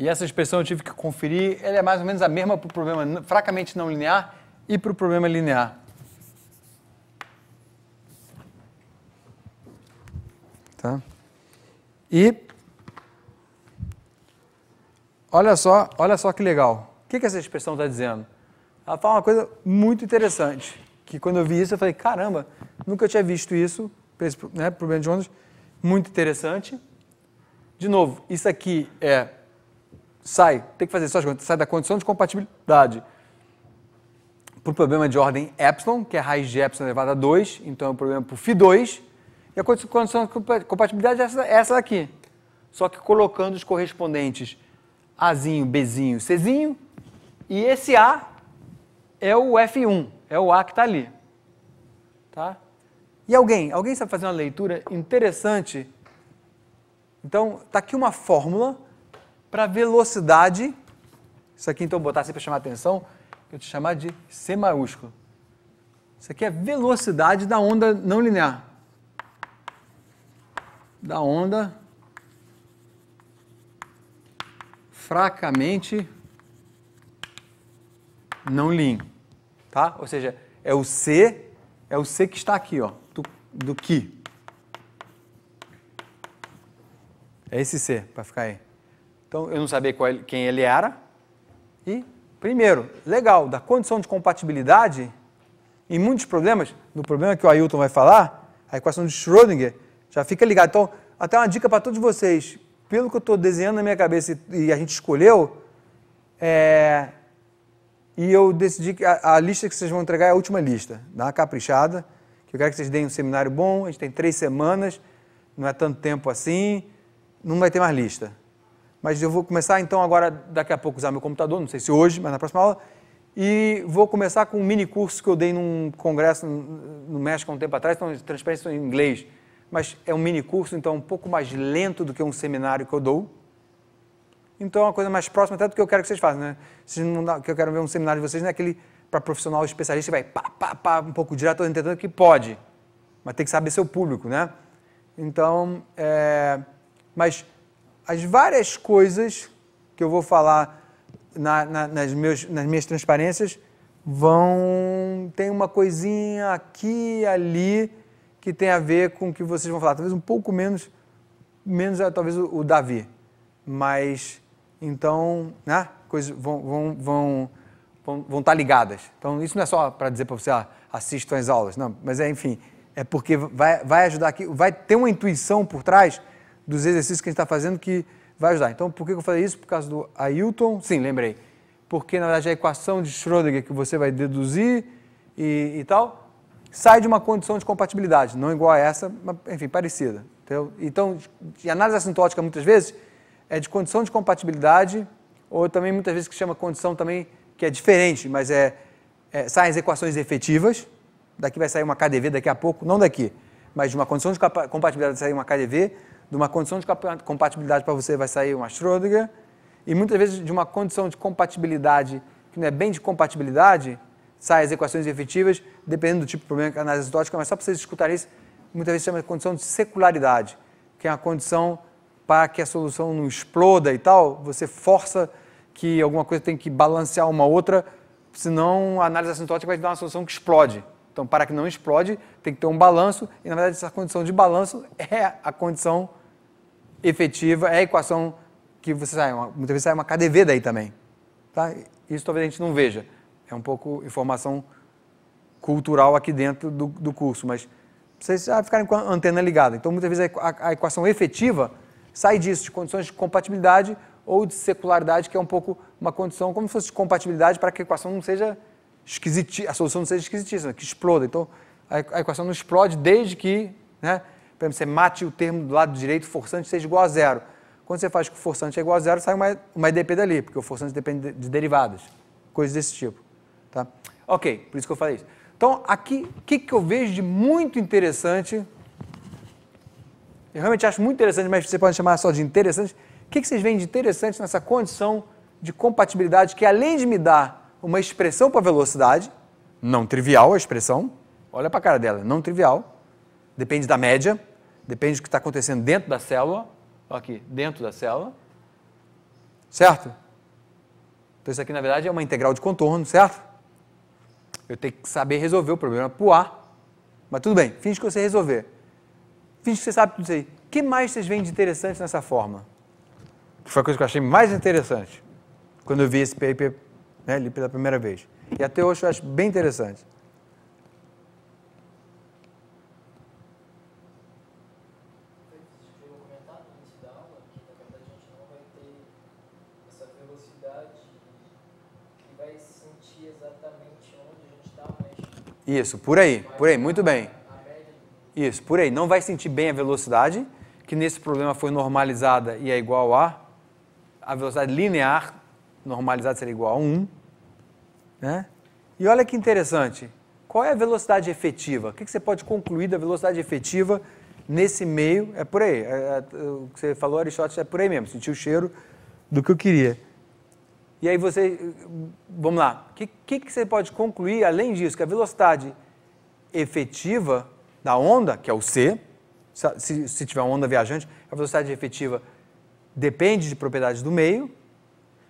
E essa expressão eu tive que conferir, ela é mais ou menos a mesma para o problema fracamente não linear e para o problema linear. Tá? E olha só, olha só que legal. O que, que essa expressão está dizendo? Ela fala uma coisa muito interessante, que quando eu vi isso eu falei, caramba, nunca tinha visto isso, né, problema de ondas, muito interessante. De novo, isso aqui é sai, tem que fazer as contas, sai da condição de compatibilidade para o problema de ordem epsilon, que é raiz de epsilon elevada a 2, então é um problema para o φ2, e a condição de compatibilidade é essa, é essa daqui. Só que colocando os correspondentes Azinho, Bzinho, Czinho, e esse A é o F1, é o A que está ali. Tá? E alguém, alguém sabe fazer uma leitura interessante? Então, está aqui uma fórmula para velocidade, isso aqui então eu botar assim para chamar atenção, eu te chamar de C maiúsculo. Isso aqui é velocidade da onda não linear. Da onda fracamente não linear tá? Ou seja, é o C, é o C que está aqui, ó, do, do que. É esse C, para ficar aí. Então, eu não sabia quem ele era. E, primeiro, legal, da condição de compatibilidade, em muitos problemas, no problema que o Ailton vai falar, a equação de Schrödinger, já fica ligado. Então, até uma dica para todos vocês, pelo que eu estou desenhando na minha cabeça e a gente escolheu, é, e eu decidi que a, a, lista que vocês vão entregar é a última lista, dá uma caprichada, que eu quero que vocês deem um seminário bom, a gente tem três semanas, não é tanto tempo assim, não vai ter mais lista. Mas eu vou começar então agora, daqui a pouco, usar meu computador, não sei se hoje, mas na próxima aula. E vou começar com um mini curso que eu dei num congresso no México há um tempo atrás, então transparência em inglês. Mas é um mini curso, então um pouco mais lento do que um seminário que eu dou. Então é uma coisa mais próxima até do que eu quero que vocês façam, né? Vocês não dá, que eu quero ver um seminário de vocês não é aquele para profissional especialista que vai pá, pá, pá, um pouco direto, tentando que pode. Mas tem que saber seu público, né? Então, é... mas as várias coisas que eu vou falar na, na, nas, meus, nas minhas transparências vão. tem uma coisinha aqui ali que tem a ver com o que vocês vão falar. Talvez um pouco menos, menos é, talvez o, o Davi. Mas então, né? Coisas vão, vão, vão, vão, vão estar tá ligadas. Então, isso não é só para dizer para você, ah, assistam as aulas, não, mas é, enfim, é porque vai, vai ajudar aqui, vai ter uma intuição por trás dos exercícios que a gente está fazendo que vai ajudar. Então, por que eu falei isso? Por causa do Ailton. Sim, lembrei. Porque, na verdade, é a equação de Schrödinger que você vai deduzir e, e tal sai de uma condição de compatibilidade, não igual a essa, mas, enfim, parecida. Entendeu? Então, análise assintótica, muitas vezes, é de condição de compatibilidade, ou também, muitas vezes, que chama condição também que é diferente, mas é, é saem as equações efetivas. Daqui vai sair uma KDV daqui a pouco, não daqui, mas de uma condição de compatibilidade vai sair uma KDV de uma condição de compatibilidade para você vai sair uma Schrödinger, e muitas vezes de uma condição de compatibilidade que não é bem de compatibilidade, saem as equações efetivas, dependendo do tipo de problema que é análise exótica, mas só para vocês escutarem isso, muitas vezes chama de condição de secularidade, que é uma condição para que a solução não exploda e tal, você força que alguma coisa tem que balancear uma outra, senão a análise assintótica vai te dar uma solução que explode. Então, para que não explode, tem que ter um balanço, e na verdade essa condição de balanço é a condição efetiva é a equação que você sai, uma, muitas vezes sai uma KDV daí também. Tá? Isso talvez a gente não veja. É um pouco informação cultural aqui dentro do, do curso, mas vocês já ficarem com a antena ligada. Então, muitas vezes, a, a equação efetiva sai disso, de condições de compatibilidade ou de secularidade, que é um pouco uma condição, como se fosse de compatibilidade, para que a equação não seja esquisitíssima, a solução não seja esquisitíssima, que exploda. Então, a equação não explode desde que né, por exemplo, você mate o termo do lado direito, forçante seja igual a zero. Quando você faz que o forçante é igual a zero, sai uma, uma EDP dali, porque o forçante depende de derivadas, coisas desse tipo. Tá? Ok, por isso que eu falei isso. Então, aqui, o que, que eu vejo de muito interessante? Eu realmente acho muito interessante, mas você pode chamar só de interessante. O que, que vocês veem de interessante nessa condição de compatibilidade que, além de me dar uma expressão para a velocidade, não trivial a expressão, olha para a cara dela, não trivial, depende da média, Depende do que está acontecendo dentro da célula. Aqui, dentro da célula. Certo? Então, isso aqui, na verdade, é uma integral de contorno, certo? Eu tenho que saber resolver o problema para A. Mas tudo bem, finge que você resolver. Finge que você sabe tudo isso aí. O que mais vocês veem de interessante nessa forma? Que foi a coisa que eu achei mais interessante quando eu vi esse paper né, ali pela primeira vez. E até hoje eu acho bem interessante. Isso, por aí, por aí, muito bem. Isso, por aí. Não vai sentir bem a velocidade, que nesse problema foi normalizada e é igual a. A velocidade linear normalizada seria igual a 1. Né? E olha que interessante. Qual é a velocidade efetiva? O que você pode concluir da velocidade efetiva nesse meio? É por aí. É, é, o que você falou, Aristóteles, é por aí mesmo. Sentiu o cheiro do que eu queria. E aí você, vamos lá, o que, que, que, você pode concluir além disso? Que a velocidade efetiva da onda, que é o C, se, se tiver uma onda viajante, a velocidade efetiva depende de propriedades do meio.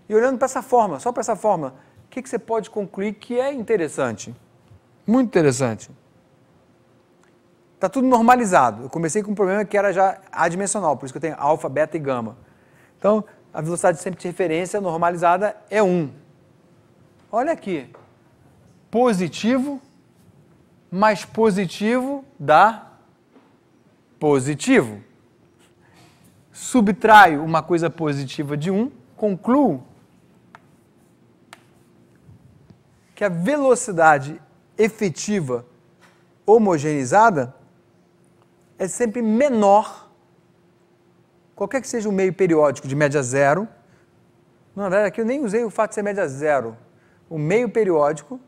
E olhando para essa forma, só para essa forma, o que, que você pode concluir que é interessante? Muito interessante. Está tudo normalizado. Eu comecei com um problema que era já adimensional, por isso que eu tenho alfa, beta e gama. Então, a velocidade sempre de referência normalizada é 1. Olha aqui. Positivo mais positivo dá positivo. Subtraio uma coisa positiva de 1, concluo que a velocidade efetiva homogeneizada é sempre menor qualquer que seja o meio periódico de média zero, na verdade aqui eu nem usei o fato de ser média zero, o meio periódico,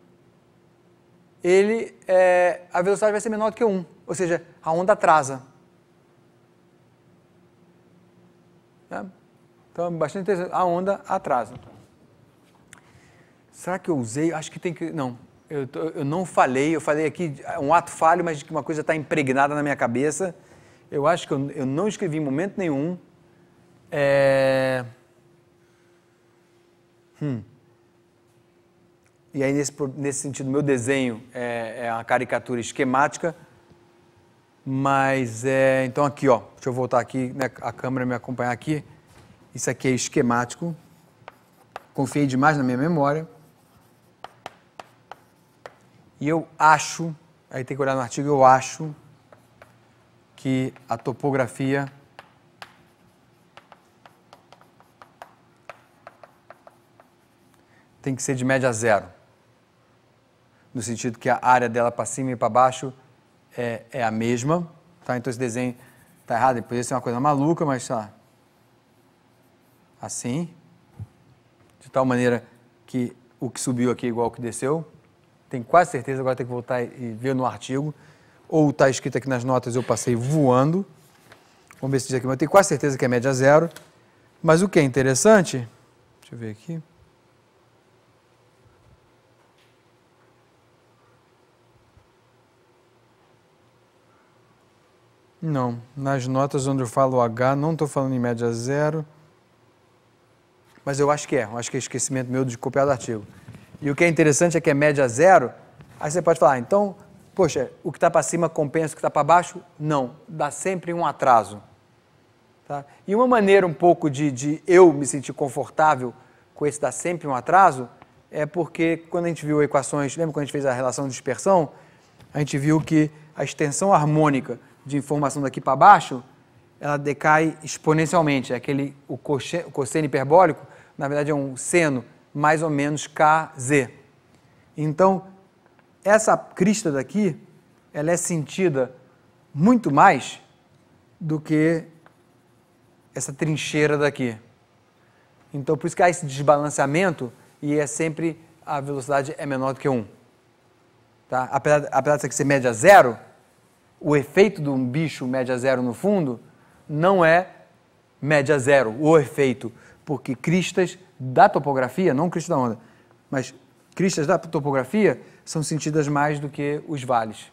ele, é, a velocidade vai ser menor do que 1, ou seja, a onda atrasa. Tá? Então é bastante interessante, a onda atrasa. Será que eu usei? Acho que tem que. Não, eu, eu não falei, eu falei aqui um ato falho, mas que uma coisa está impregnada na minha cabeça. Eu acho que eu, eu não escrevi em momento nenhum. É... Hum. E aí, nesse, nesse sentido, meu desenho é, é uma caricatura esquemática, mas é. Então, aqui, ó, deixa eu voltar aqui, né, a câmera me acompanhar aqui. Isso aqui é esquemático. Confiei demais na minha memória. E eu acho, aí tem que olhar no artigo, eu acho que a topografia tem que ser de média zero. No sentido que a área dela para cima e para baixo é, é, a mesma. Tá? Então esse desenho está errado, Ele poderia ser uma coisa maluca, mas tá assim. De tal maneira que o que subiu aqui é igual ao que desceu. Tenho quase certeza, agora tem que voltar e ver no artigo ou está escrito aqui nas notas, eu passei voando. Vamos ver se diz aqui, mas eu tenho quase certeza que é média zero. Mas o que é interessante, deixa eu ver aqui. Não, nas notas onde eu falo H, não estou falando em média zero, mas eu acho que é, eu acho que é esquecimento meu de copiar do artigo. E o que é interessante é que é média zero, aí você pode falar, ah, então poxa, o que está para cima compensa o que está para baixo? Não, dá sempre um atraso. Tá? E uma maneira um pouco de, de eu me sentir confortável com esse dar sempre um atraso é porque quando a gente viu equações, lembra quando a gente fez a relação de dispersão? A gente viu que a extensão harmônica de informação daqui para baixo ela decai exponencialmente. É aquele, o, o cosseno hiperbólico, na verdade, é um seno mais ou menos KZ. Então, essa crista daqui, ela é sentida muito mais do que essa trincheira daqui. Então, por isso que há esse desbalanceamento e é sempre a velocidade é menor do que 1. Um. Tá? Apesar, de ser média zero, o efeito de um bicho média zero no fundo não é média zero, o efeito, porque cristas da topografia, não cristas da onda, mas cristas da topografia são sentidas mais do que os vales.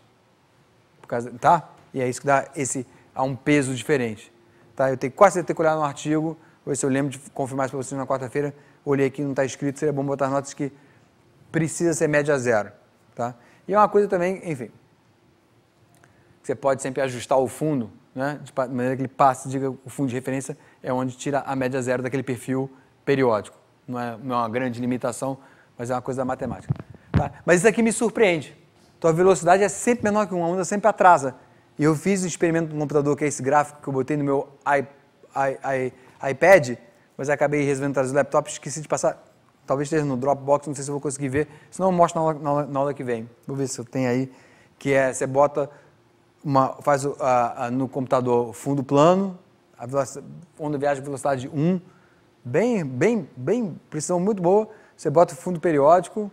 Causa, tá? E é isso que dá esse a um peso diferente. Tá? Eu tenho quase ter que olhar no artigo, ver se eu lembro de confirmar isso para vocês na quarta-feira. Olhei aqui, não está escrito, seria bom botar notas que precisa ser média zero. Tá? E é uma coisa também, enfim, você pode sempre ajustar o fundo, né? de maneira que ele passe, diga o fundo de referência, é onde tira a média zero daquele perfil periódico. Não é, não é uma grande limitação, mas é uma coisa da matemática. Tá? Mas isso aqui me surpreende. Tua velocidade é sempre menor que uma onda, sempre atrasa. E eu fiz um experimento no computador, que é esse gráfico que eu botei no meu I, I, I, iPad, mas acabei resolvendo trazer o laptop, esqueci de passar. Talvez esteja no Dropbox, não sei se eu vou conseguir ver. Senão eu mostro na aula, na, aula, na aula que vem. Vou ver se eu tenho aí. Que é, você bota, uma, faz uh, uh, no computador fundo plano, a onda viaja velocidade 1, bem, bem, bem, precisão muito boa. Você bota o fundo periódico,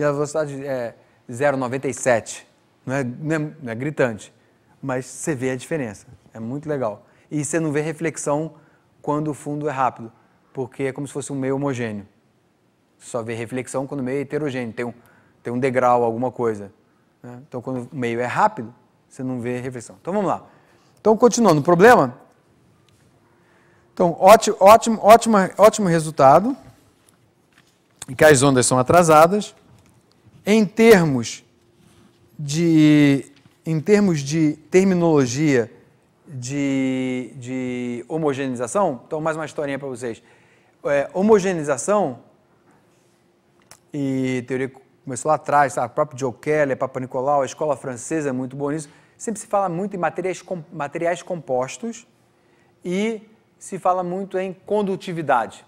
e a velocidade é 0,97. Não é, não, é, não é gritante, mas você vê a diferença. É muito legal. E você não vê reflexão quando o fundo é rápido, porque é como se fosse um meio homogêneo. só vê reflexão quando o meio é heterogêneo, tem um, tem um degrau, alguma coisa. Né? Então, quando o meio é rápido, você não vê reflexão. Então, vamos lá. Então, continuando, o problema então, ótimo, ótimo, ótimo, ótimo resultado, em que as ondas são atrasadas. Em termos de, em termos de terminologia de, de homogeneização, então mais uma historinha para vocês. É, homogeneização e teoria começou lá atrás, sabe? o próprio Joe Kelly, Papa Nicolau, a escola francesa é muito boa nisso. Sempre se fala muito em materiais, com, materiais compostos e se fala muito em condutividade.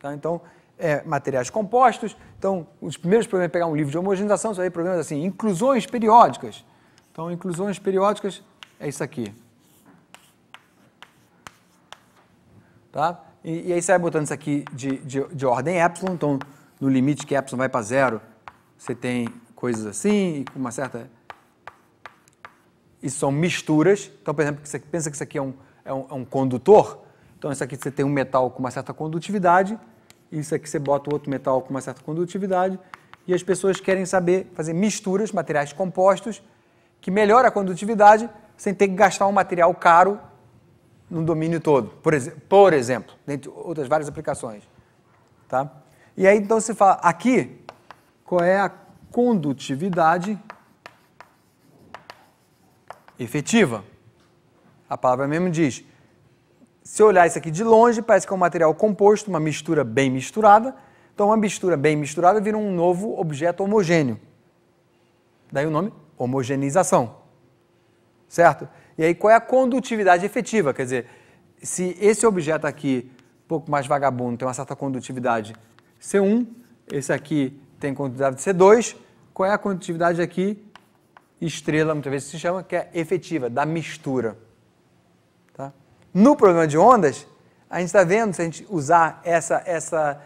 Tá? Então, é, materiais compostos. Então, os primeiros problemas é pegar um livro de homogeneização, você vai ver problemas assim, inclusões periódicas. Então, inclusões periódicas é isso aqui. Tá? E, e aí você vai botando isso aqui de, de, de ordem epsilon, então no limite que epsilon vai para zero, você tem coisas assim, com uma certa... Isso são misturas. Então, por exemplo, você pensa que isso aqui é um, é um, é um condutor, então isso aqui você tem um metal com uma certa condutividade, isso aqui é você bota o outro metal com uma certa condutividade e as pessoas querem saber fazer misturas, materiais compostos, que melhora a condutividade sem ter que gastar um material caro no domínio todo, por, ex por exemplo, dentre outras várias aplicações. Tá? E aí então se fala aqui qual é a condutividade efetiva. A palavra mesmo diz se olhar isso aqui de longe, parece que é um material composto, uma mistura bem misturada. Então, uma mistura bem misturada vira um novo objeto homogêneo. Daí o nome homogeneização. Certo? E aí, qual é a condutividade efetiva? Quer dizer, se esse objeto aqui, um pouco mais vagabundo, tem uma certa condutividade C1, esse aqui tem condutividade C2, qual é a condutividade aqui? Estrela, muitas vezes se chama, que é efetiva, da mistura no problema de ondas, a gente está vendo, se a gente usar essa, essa,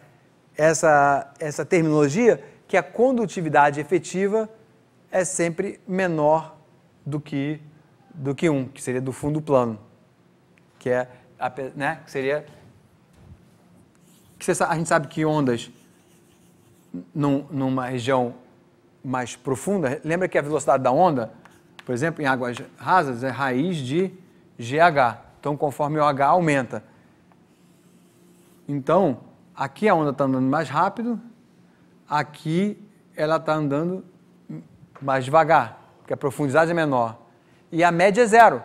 essa, essa terminologia, que a condutividade efetiva é sempre menor do que do que um, que seria do fundo plano, que é a, né, que seria que a gente sabe que ondas num, numa região mais profunda, lembra que a velocidade da onda, por exemplo, em águas rasas é raiz de GH. Então, conforme o H aumenta. Então, aqui a onda está andando mais rápido, aqui ela está andando mais devagar, porque a profundidade é menor. E a média é zero.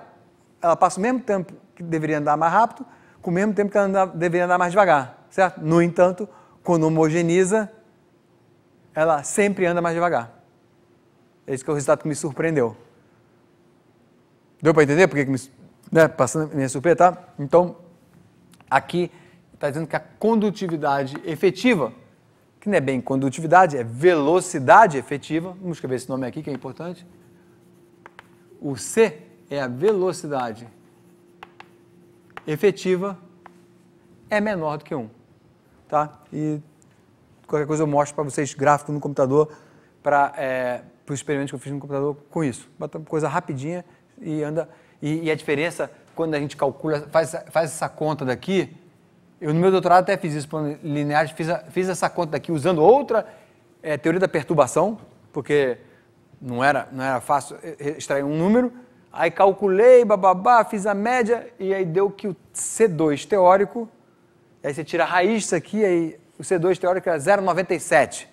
Ela passa o mesmo tempo que deveria andar mais rápido, com o mesmo tempo que ela andava, deveria andar mais devagar, certo? No entanto, quando homogeniza, ela sempre anda mais devagar. Esse é, é o resultado que me surpreendeu. Deu para entender por que, que me né, passando em me tá? Então, aqui está dizendo que a condutividade efetiva, que não é bem condutividade, é velocidade efetiva, vamos escrever esse nome aqui que é importante. O C é a velocidade efetiva é menor do que 1. Tá? E qualquer coisa eu mostro para vocês gráfico no computador para é, o experimento que eu fiz no computador com isso. Bota uma coisa rapidinha e anda e, e a diferença, quando a gente calcula, faz, faz essa conta daqui, eu no meu doutorado até fiz isso, plano linear, fiz, a, fiz essa conta daqui usando outra é, teoria da perturbação, porque não era, não era fácil é, é, extrair um número. Aí calculei, bababá, fiz a média, e aí deu que o C2 teórico, aí você tira a raiz disso aqui, aí o C2 teórico era 0,97.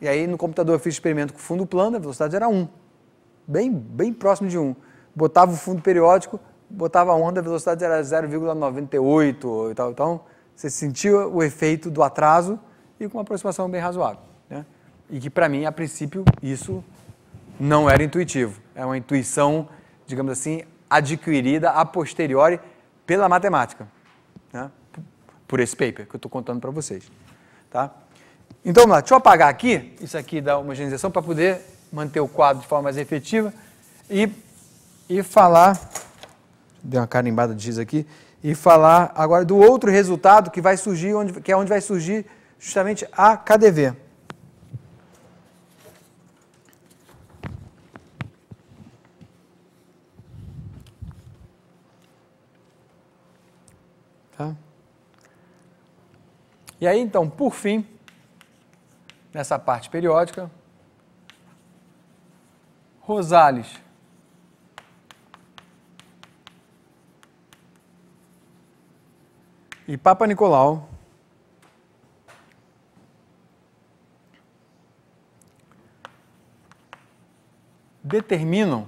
E aí no computador eu fiz experimento com fundo plano, a velocidade era 1. Bem, bem próximo de 1 botava o fundo periódico, botava a onda, a velocidade era 0,98 e tal. Então, você sentia o efeito do atraso e com uma aproximação bem razoável. Né? E que, para mim, a princípio, isso não era intuitivo. É uma intuição, digamos assim, adquirida a posteriori pela matemática, né? por esse paper que eu estou contando para vocês. Tá? Então, vamos lá. deixa eu apagar aqui, isso aqui da higienização para poder manter o quadro de forma mais efetiva. E e falar, deu uma carimbada de giz aqui, e falar agora do outro resultado que vai surgir, onde, que é onde vai surgir justamente a KDV. Tá? E aí, então, por fim, nessa parte periódica, Rosales E Papa Nicolau determinam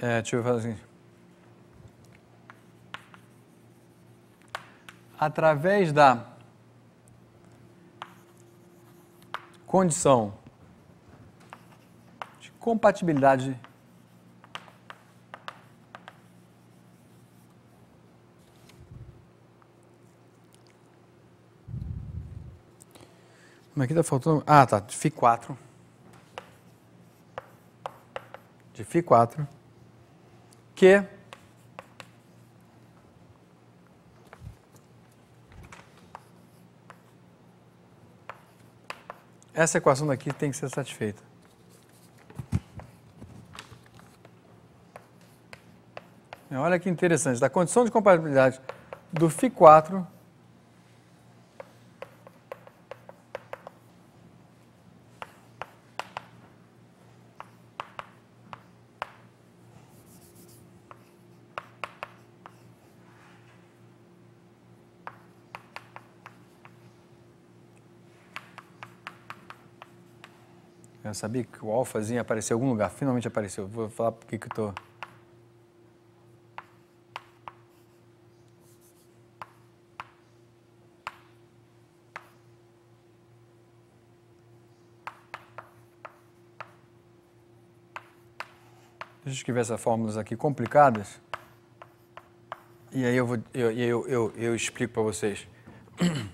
É, deixa eu fazer assim. através da condição de compatibilidade Mas aqui é está faltando. Ah, tá. De Fi 4 De Fi 4 Que Essa equação daqui tem que ser satisfeita. Olha que interessante. Da condição de compatibilidade do Φ4 Eu sabia que o alfazinho apareceu em algum lugar. Finalmente apareceu. Vou falar por que que eu tô... Deixa eu escrever essas fórmulas aqui complicadas. E aí eu, vou, eu, eu, eu, eu explico para vocês. *clears throat*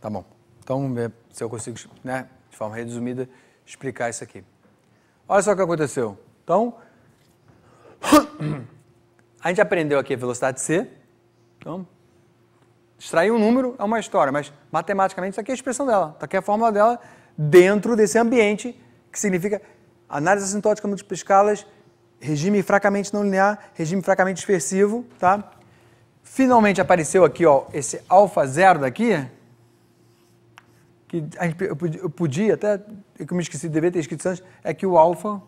Tá bom. Então, vamos é, ver se eu consigo, né, de forma resumida, explicar isso aqui. Olha só o que aconteceu. Então, *coughs* a gente aprendeu aqui a velocidade c. Então, extrair um número é uma história, mas matematicamente isso aqui é a expressão dela. Está aqui a fórmula dela dentro desse ambiente que significa análise assintótica múltiplas escalas, regime fracamente não linear, regime fracamente dispersivo, tá? Finalmente apareceu aqui, ó, esse alfa zero daqui, que a gente, eu podia até, eu me esqueci, deveria ter escrito antes, é que o alfa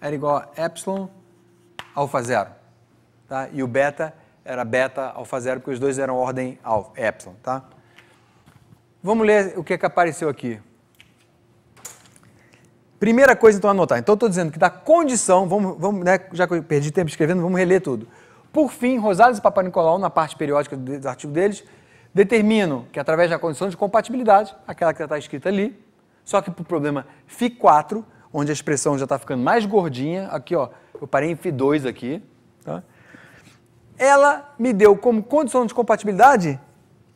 era igual a epsilon alfa zero, tá? E o beta era beta alfa zero, porque os dois eram ordem alfa, epsilon, tá? Vamos ler o que, é que apareceu aqui. Primeira coisa, então, anotar. Então, estou dizendo que da condição, vamos, vamos né, já que eu perdi tempo escrevendo, vamos reler tudo. Por fim, Rosales e Papanicolau, na parte periódica do artigo deles, Determino que através da condição de compatibilidade, aquela que já está escrita ali, só que para o problema Φ4, onde a expressão já está ficando mais gordinha, aqui ó, eu parei em Φ2 aqui, tá? ela me deu como condição de compatibilidade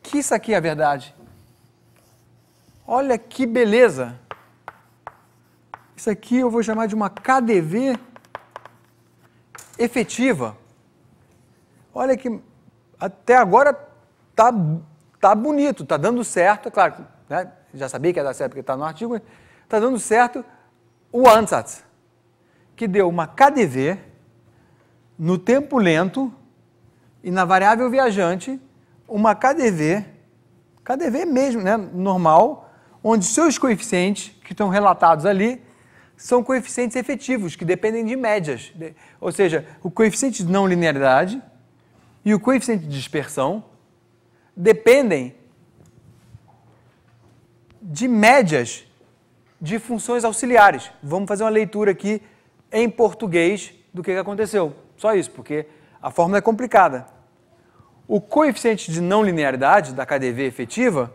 que isso aqui é a verdade. Olha que beleza! Isso aqui eu vou chamar de uma KDV efetiva. Olha que até agora tá tá bonito, tá dando certo, claro, né? já sabia que ia dar certo porque está no artigo, tá dando certo o Ansatz, que deu uma KDV no tempo lento e na variável viajante, uma KDV, KDV mesmo, né, normal, onde seus coeficientes que estão relatados ali são coeficientes efetivos, que dependem de médias. Ou seja, o coeficiente de não linearidade e o coeficiente de dispersão dependem de médias de funções auxiliares. Vamos fazer uma leitura aqui em português do que aconteceu. Só isso, porque a fórmula é complicada. O coeficiente de não linearidade da KDV efetiva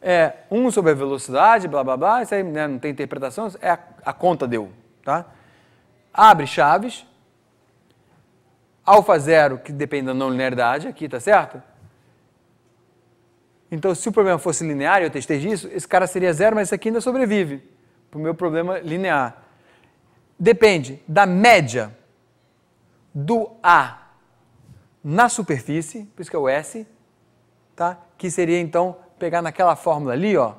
é 1 sobre a velocidade, blá blá blá, isso aí né, não tem interpretação, é a, a conta deu. Tá? Abre chaves, alfa zero que depende da não linearidade aqui, tá certo? Então, se o problema fosse linear, eu testei disso, esse cara seria zero, mas esse aqui ainda sobrevive para o meu problema linear. Depende da média do A na superfície, por isso que é o S, tá? que seria então pegar naquela fórmula ali, ó,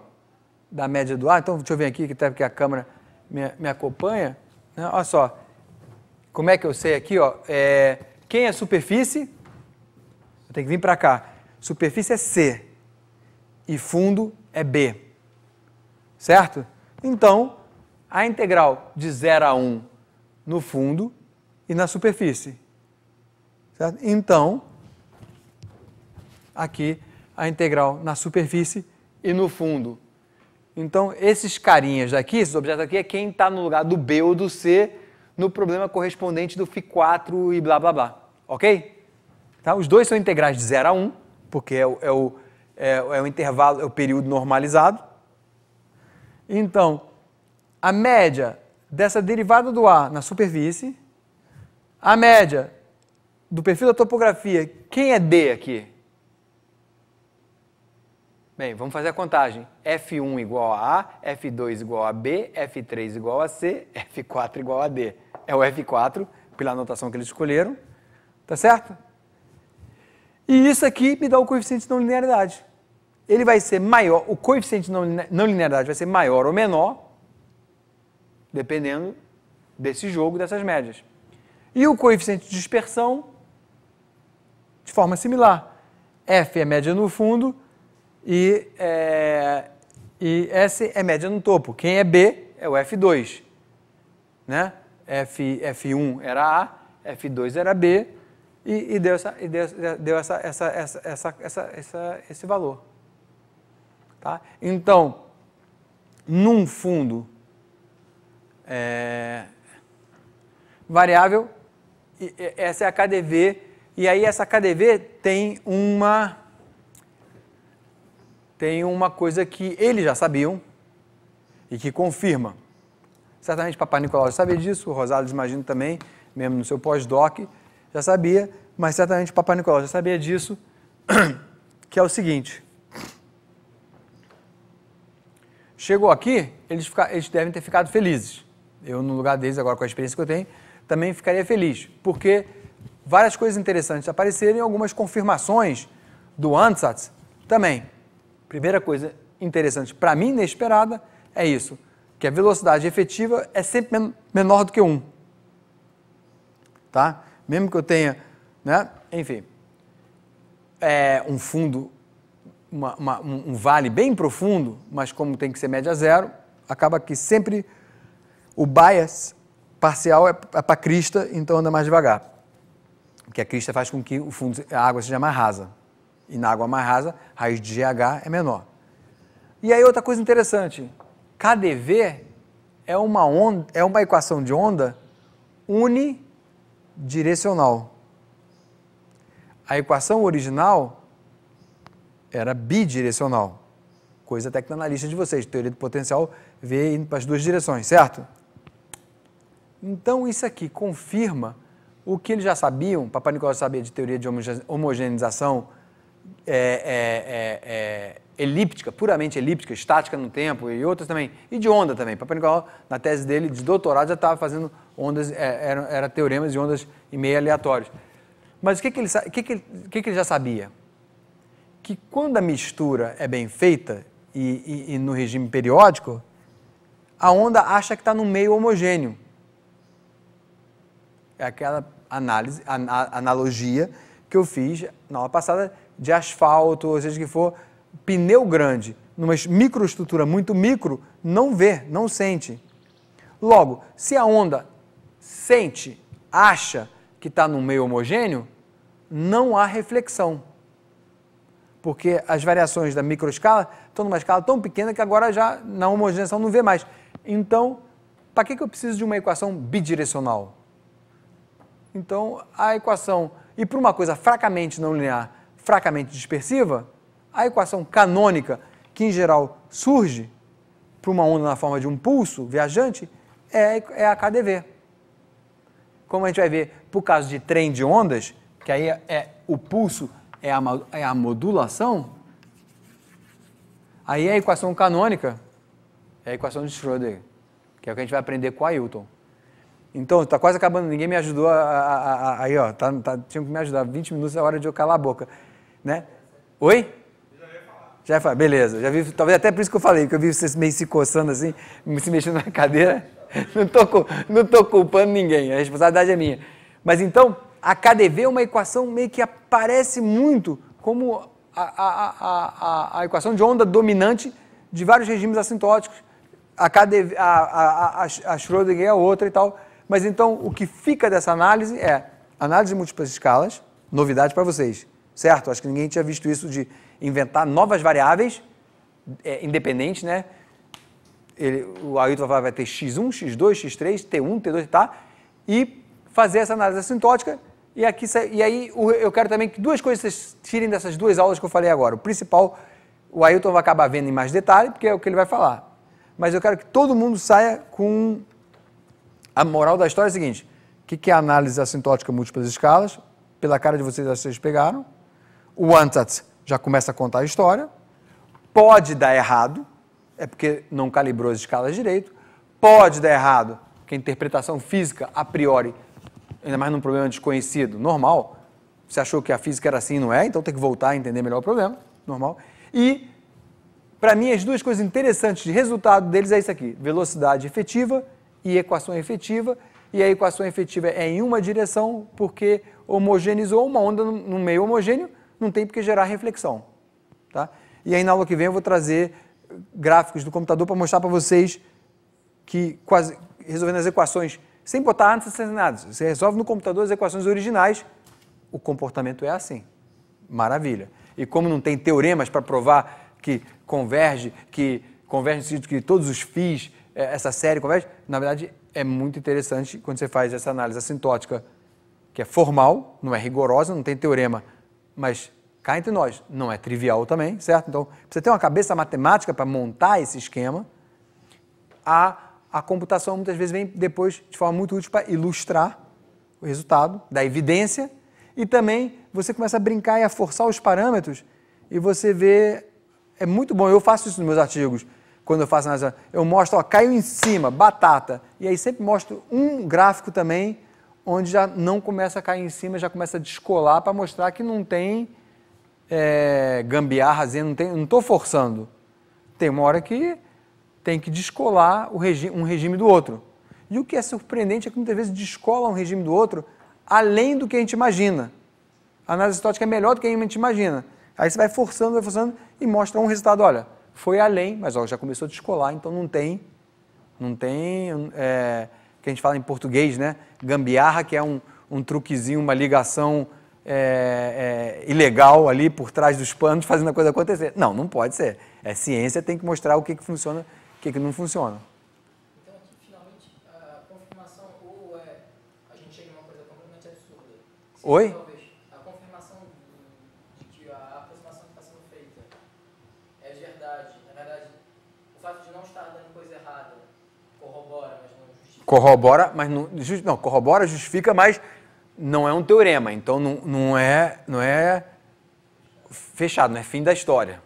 da média do A. Então, deixa eu ver aqui, que até tá, porque a câmera me, me acompanha. Né? Olha só, como é que eu sei aqui, ó, é, quem é superfície? Eu tenho que vir para cá. Superfície é C e fundo é B. Certo? Então, a integral de 0 a 1 um no fundo e na superfície. Certo? Então, aqui a integral na superfície e no fundo. Então, esses carinhas daqui, esses objetos aqui, é quem está no lugar do B ou do C no problema correspondente do Φ4 e blá blá blá. Ok? Tá? Os dois são integrais de 0 a 1, um, porque é o, é o é, é o intervalo, é o período normalizado. Então, a média dessa derivada do a na superfície, a média do perfil da topografia, quem é D aqui? Bem, vamos fazer a contagem. F1 igual a A, F2 igual a B, F3 igual a C, F4 igual a D. É o F4, pela anotação que eles escolheram. Tá certo? E isso aqui me dá o coeficiente de não linearidade ele vai ser maior, o coeficiente de não linearidade vai ser maior ou menor, dependendo desse jogo, dessas médias. E o coeficiente de dispersão, de forma similar. F é média no fundo e, é, e S é média no topo. Quem é B é o F2. Né? F, F1 era A, F2 era B, e, e deu, essa, e deu, deu essa, essa, essa, essa, essa, essa, esse valor. Tá? Então, num fundo é, variável, essa é a KDV, e aí essa KDV tem uma tem uma coisa que eles já sabiam e que confirma. Certamente Papai Nicolau já sabia disso, o Rosales imagino também, mesmo no seu pós-doc, já sabia, mas certamente Papai Nicolau já sabia disso, *clears throat* que é o seguinte, Chegou aqui, eles, fica, eles devem ter ficado felizes. Eu, no lugar deles, agora com a experiência que eu tenho, também ficaria feliz, porque várias coisas interessantes apareceram e algumas confirmações do Ansatz também. Primeira coisa interessante, para mim, inesperada, é isso, que a velocidade efetiva é sempre men menor do que 1. Tá? Mesmo que eu tenha, né? enfim, é, um fundo uma, uma, um vale bem profundo, mas como tem que ser média zero, acaba que sempre o bias parcial é, é para a crista, então anda mais devagar. Porque a crista faz com que o fundo, a água seja mais rasa. E na água mais rasa, a raiz de GH é menor. E aí outra coisa interessante, KDV é uma, onda, é uma equação de onda unidirecional. A equação original era bidirecional. Coisa até que está na lista de vocês. Teoria do potencial vê indo para as duas direções, certo? Então, isso aqui confirma o que eles já sabiam, Papai Nicolau sabia de teoria de homogeneização é, é, é, é, elíptica, puramente elíptica, estática no tempo e outras também, e de onda também. Papai Nicolau, na tese dele de doutorado, já estava fazendo ondas, é, era, era, teoremas de ondas e meio aleatórios. Mas o que, que, ele, que, que, que, que ele já sabia? que quando a mistura é bem feita e, e, e no regime periódico, a onda acha que está no meio homogêneo. É aquela análise, a, analogia que eu fiz na aula passada de asfalto, ou seja, que for pneu grande, numa microestrutura muito micro, não vê, não sente. Logo, se a onda sente, acha que está no meio homogêneo, não há reflexão porque as variações da microescala estão numa escala tão pequena que agora já na homogeneização não vê mais. Então, para que, que eu preciso de uma equação bidirecional? Então, a equação, e para uma coisa fracamente não linear, fracamente dispersiva, a equação canônica, que em geral surge para uma onda na forma de um pulso viajante, é, é a KDV. Como a gente vai ver, por caso de trem de ondas, que aí é o pulso é a, é a modulação, aí é a equação canônica é a equação de Schrödinger, que é o que a gente vai aprender com Ailton. Então, está quase acabando, ninguém me ajudou a, a, a, aí, ó, tá, tá, tinha que me ajudar, 20 minutos é hora de eu calar a boca, né? Oi? Já ia falar. Já ia falar, beleza, já vi, talvez até por isso que eu falei, que eu vi vocês meio se coçando assim, se mexendo na *laughs* cadeira, não tô, não tô culpando ninguém, a responsabilidade é minha. Mas então, a KDV é uma equação meio que aparece muito como a, a, a, a equação de onda dominante de vários regimes assintóticos. A, KDV, a, a, a Schrödinger é outra e tal. Mas então o que fica dessa análise é análise de múltiplas escalas, novidade para vocês, certo? Acho que ninguém tinha visto isso de inventar novas variáveis é, independentes, né? Ele, o Ailton vai vai ter x1, x2, x3, t1, t2, tá? E fazer essa análise assintótica e, aqui, e aí eu quero também que duas coisas vocês tirem dessas duas aulas que eu falei agora. O principal, o Ailton vai acabar vendo em mais detalhe, porque é o que ele vai falar. Mas eu quero que todo mundo saia com a moral da história é a seguinte: o que, é é análise assintótica múltiplas escalas? Pela cara de vocês, vocês pegaram. O Antat já começa a contar a história. Pode dar errado, é porque não calibrou as escalas direito. Pode dar errado, porque a interpretação física, a priori, ainda mais num problema desconhecido, normal. Você achou que a física era assim não é, então tem que voltar a entender melhor o problema, normal. E, para mim, as duas coisas interessantes de resultado deles é isso aqui: velocidade efetiva e equação efetiva. E a equação efetiva é em uma direção, porque homogeneizou uma onda no meio homogêneo, não tem porque gerar reflexão. Tá? E aí, na aula que vem, eu vou trazer gráficos do computador para mostrar para vocês que quase, resolvendo as equações sem botar antes sem nada. Você resolve no computador as equações originais, o comportamento é assim. Maravilha. E como não tem teoremas para provar que converge, que converge no sentido que todos os fis, é, essa série converge, na verdade é muito interessante quando você faz essa análise assintótica, que é formal, não é rigorosa, não tem teorema, mas cá entre nós, não é trivial também, certo? Então, precisa ter uma cabeça matemática para montar esse esquema. A a computação muitas vezes vem depois de forma muito útil para ilustrar o resultado, da evidência, e também você começa a brincar e a forçar os parâmetros e você vê. É muito bom, eu faço isso nos meus artigos. Quando eu faço análise, eu mostro, ó, caiu em cima, batata. E aí sempre mostro um gráfico também, onde já não começa a cair em cima, já começa a descolar para mostrar que não tem é, gambiarra, não estou forçando. Tem uma hora que tem que descolar regi um regime do outro. E o que é surpreendente é que muitas vezes descola um regime do outro além do que a gente imagina. A análise estática é melhor do que a gente imagina. Aí você vai forçando, vai forçando e mostra um resultado. Olha, foi além, mas ó, já começou a descolar, então não tem, não tem, é, que a gente fala em português, né? Gambiarra, que é um, um truquezinho, uma ligação é, é, ilegal ali por trás dos panos, fazendo a coisa acontecer. Não, não pode ser. É ciência, tem que mostrar o que, que funciona o que, é que não funciona? Então, aqui, finalmente, a confirmação ou é, a gente chega a uma coisa completamente absurda. Oi? Talvez a confirmação de que a aproximação que está sendo feita é de verdade. Na verdade, o fato de não estar dando coisa errada corrobora, mas não justifica. Corrobora, mas não, just, não corrobora, justifica, mas não é um teorema. Então, não, não, é, não é fechado, não é fim da história.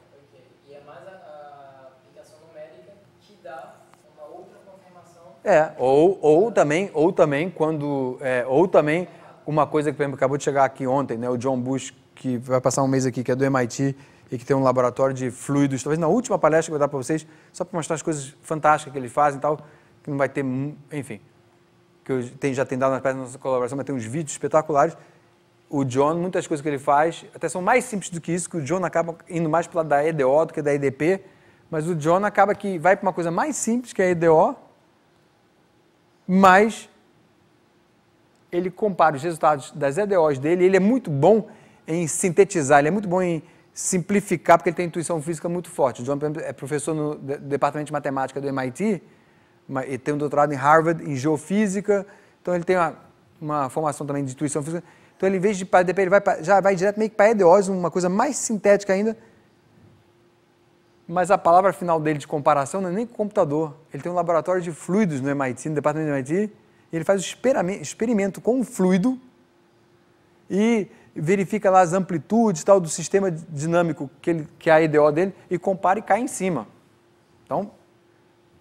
É, ou, ou também, ou também quando, é, ou também uma coisa que, por exemplo, acabou de chegar aqui ontem, né, o John Bush, que vai passar um mês aqui, que é do MIT e que tem um laboratório de fluidos, talvez na última palestra que eu vou dar para vocês, só para mostrar as coisas fantásticas que eles fazem e tal, que não vai ter, enfim, que eu tem, já tem dado nas peças da nossa colaboração, mas tem uns vídeos espetaculares. O John, muitas coisas que ele faz, até são mais simples do que isso, que o John acaba indo mais para lado da EDO do que da EDP, mas o John acaba que vai para uma coisa mais simples, que é a EDO, mas ele compara os resultados das EDOs dele, ele é muito bom em sintetizar, ele é muito bom em simplificar, porque ele tem intuição física muito forte. O John é professor no departamento de matemática do MIT, e tem um doutorado em Harvard em geofísica, então ele tem uma, uma formação também de intuição física. Então, ele, em vez de para DP, ele vai, já vai direto meio que para EDOs, uma coisa mais sintética ainda, mas a palavra final dele de comparação não é nem com computador. Ele tem um laboratório de fluidos no MIT, no departamento do MIT, e ele faz o experimento com um fluido e verifica lá as amplitudes tal do sistema dinâmico que, ele, que é a EDO dele e compara e cai em cima. Então,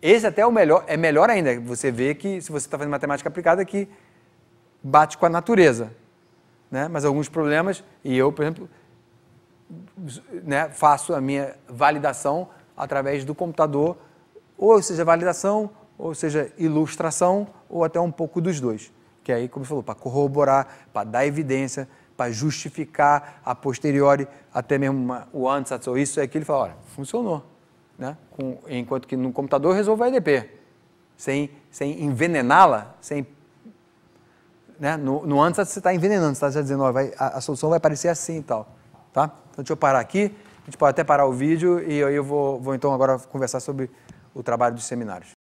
esse até é o melhor, é melhor ainda. Você vê que se você está fazendo matemática aplicada que bate com a natureza, né? Mas alguns problemas e eu, por exemplo, né, faço a minha validação através do computador, ou seja, validação, ou seja, ilustração, ou até um pouco dos dois. Que é aí, como você falou, para corroborar, para dar evidência, para justificar a posteriori, até mesmo uma, o antes, ou isso é aquilo, fala, olha, funcionou. Né? Com, enquanto que no computador resolvo a EDP, sem, sem envenená-la, sem né? No, no antes você está envenenando, você está dizendo, olha, vai, a, a, solução vai parecer assim e tal. Tá? Então deixa eu parar aqui, a gente pode até parar o vídeo e aí eu vou, vou então agora conversar sobre o trabalho dos seminários.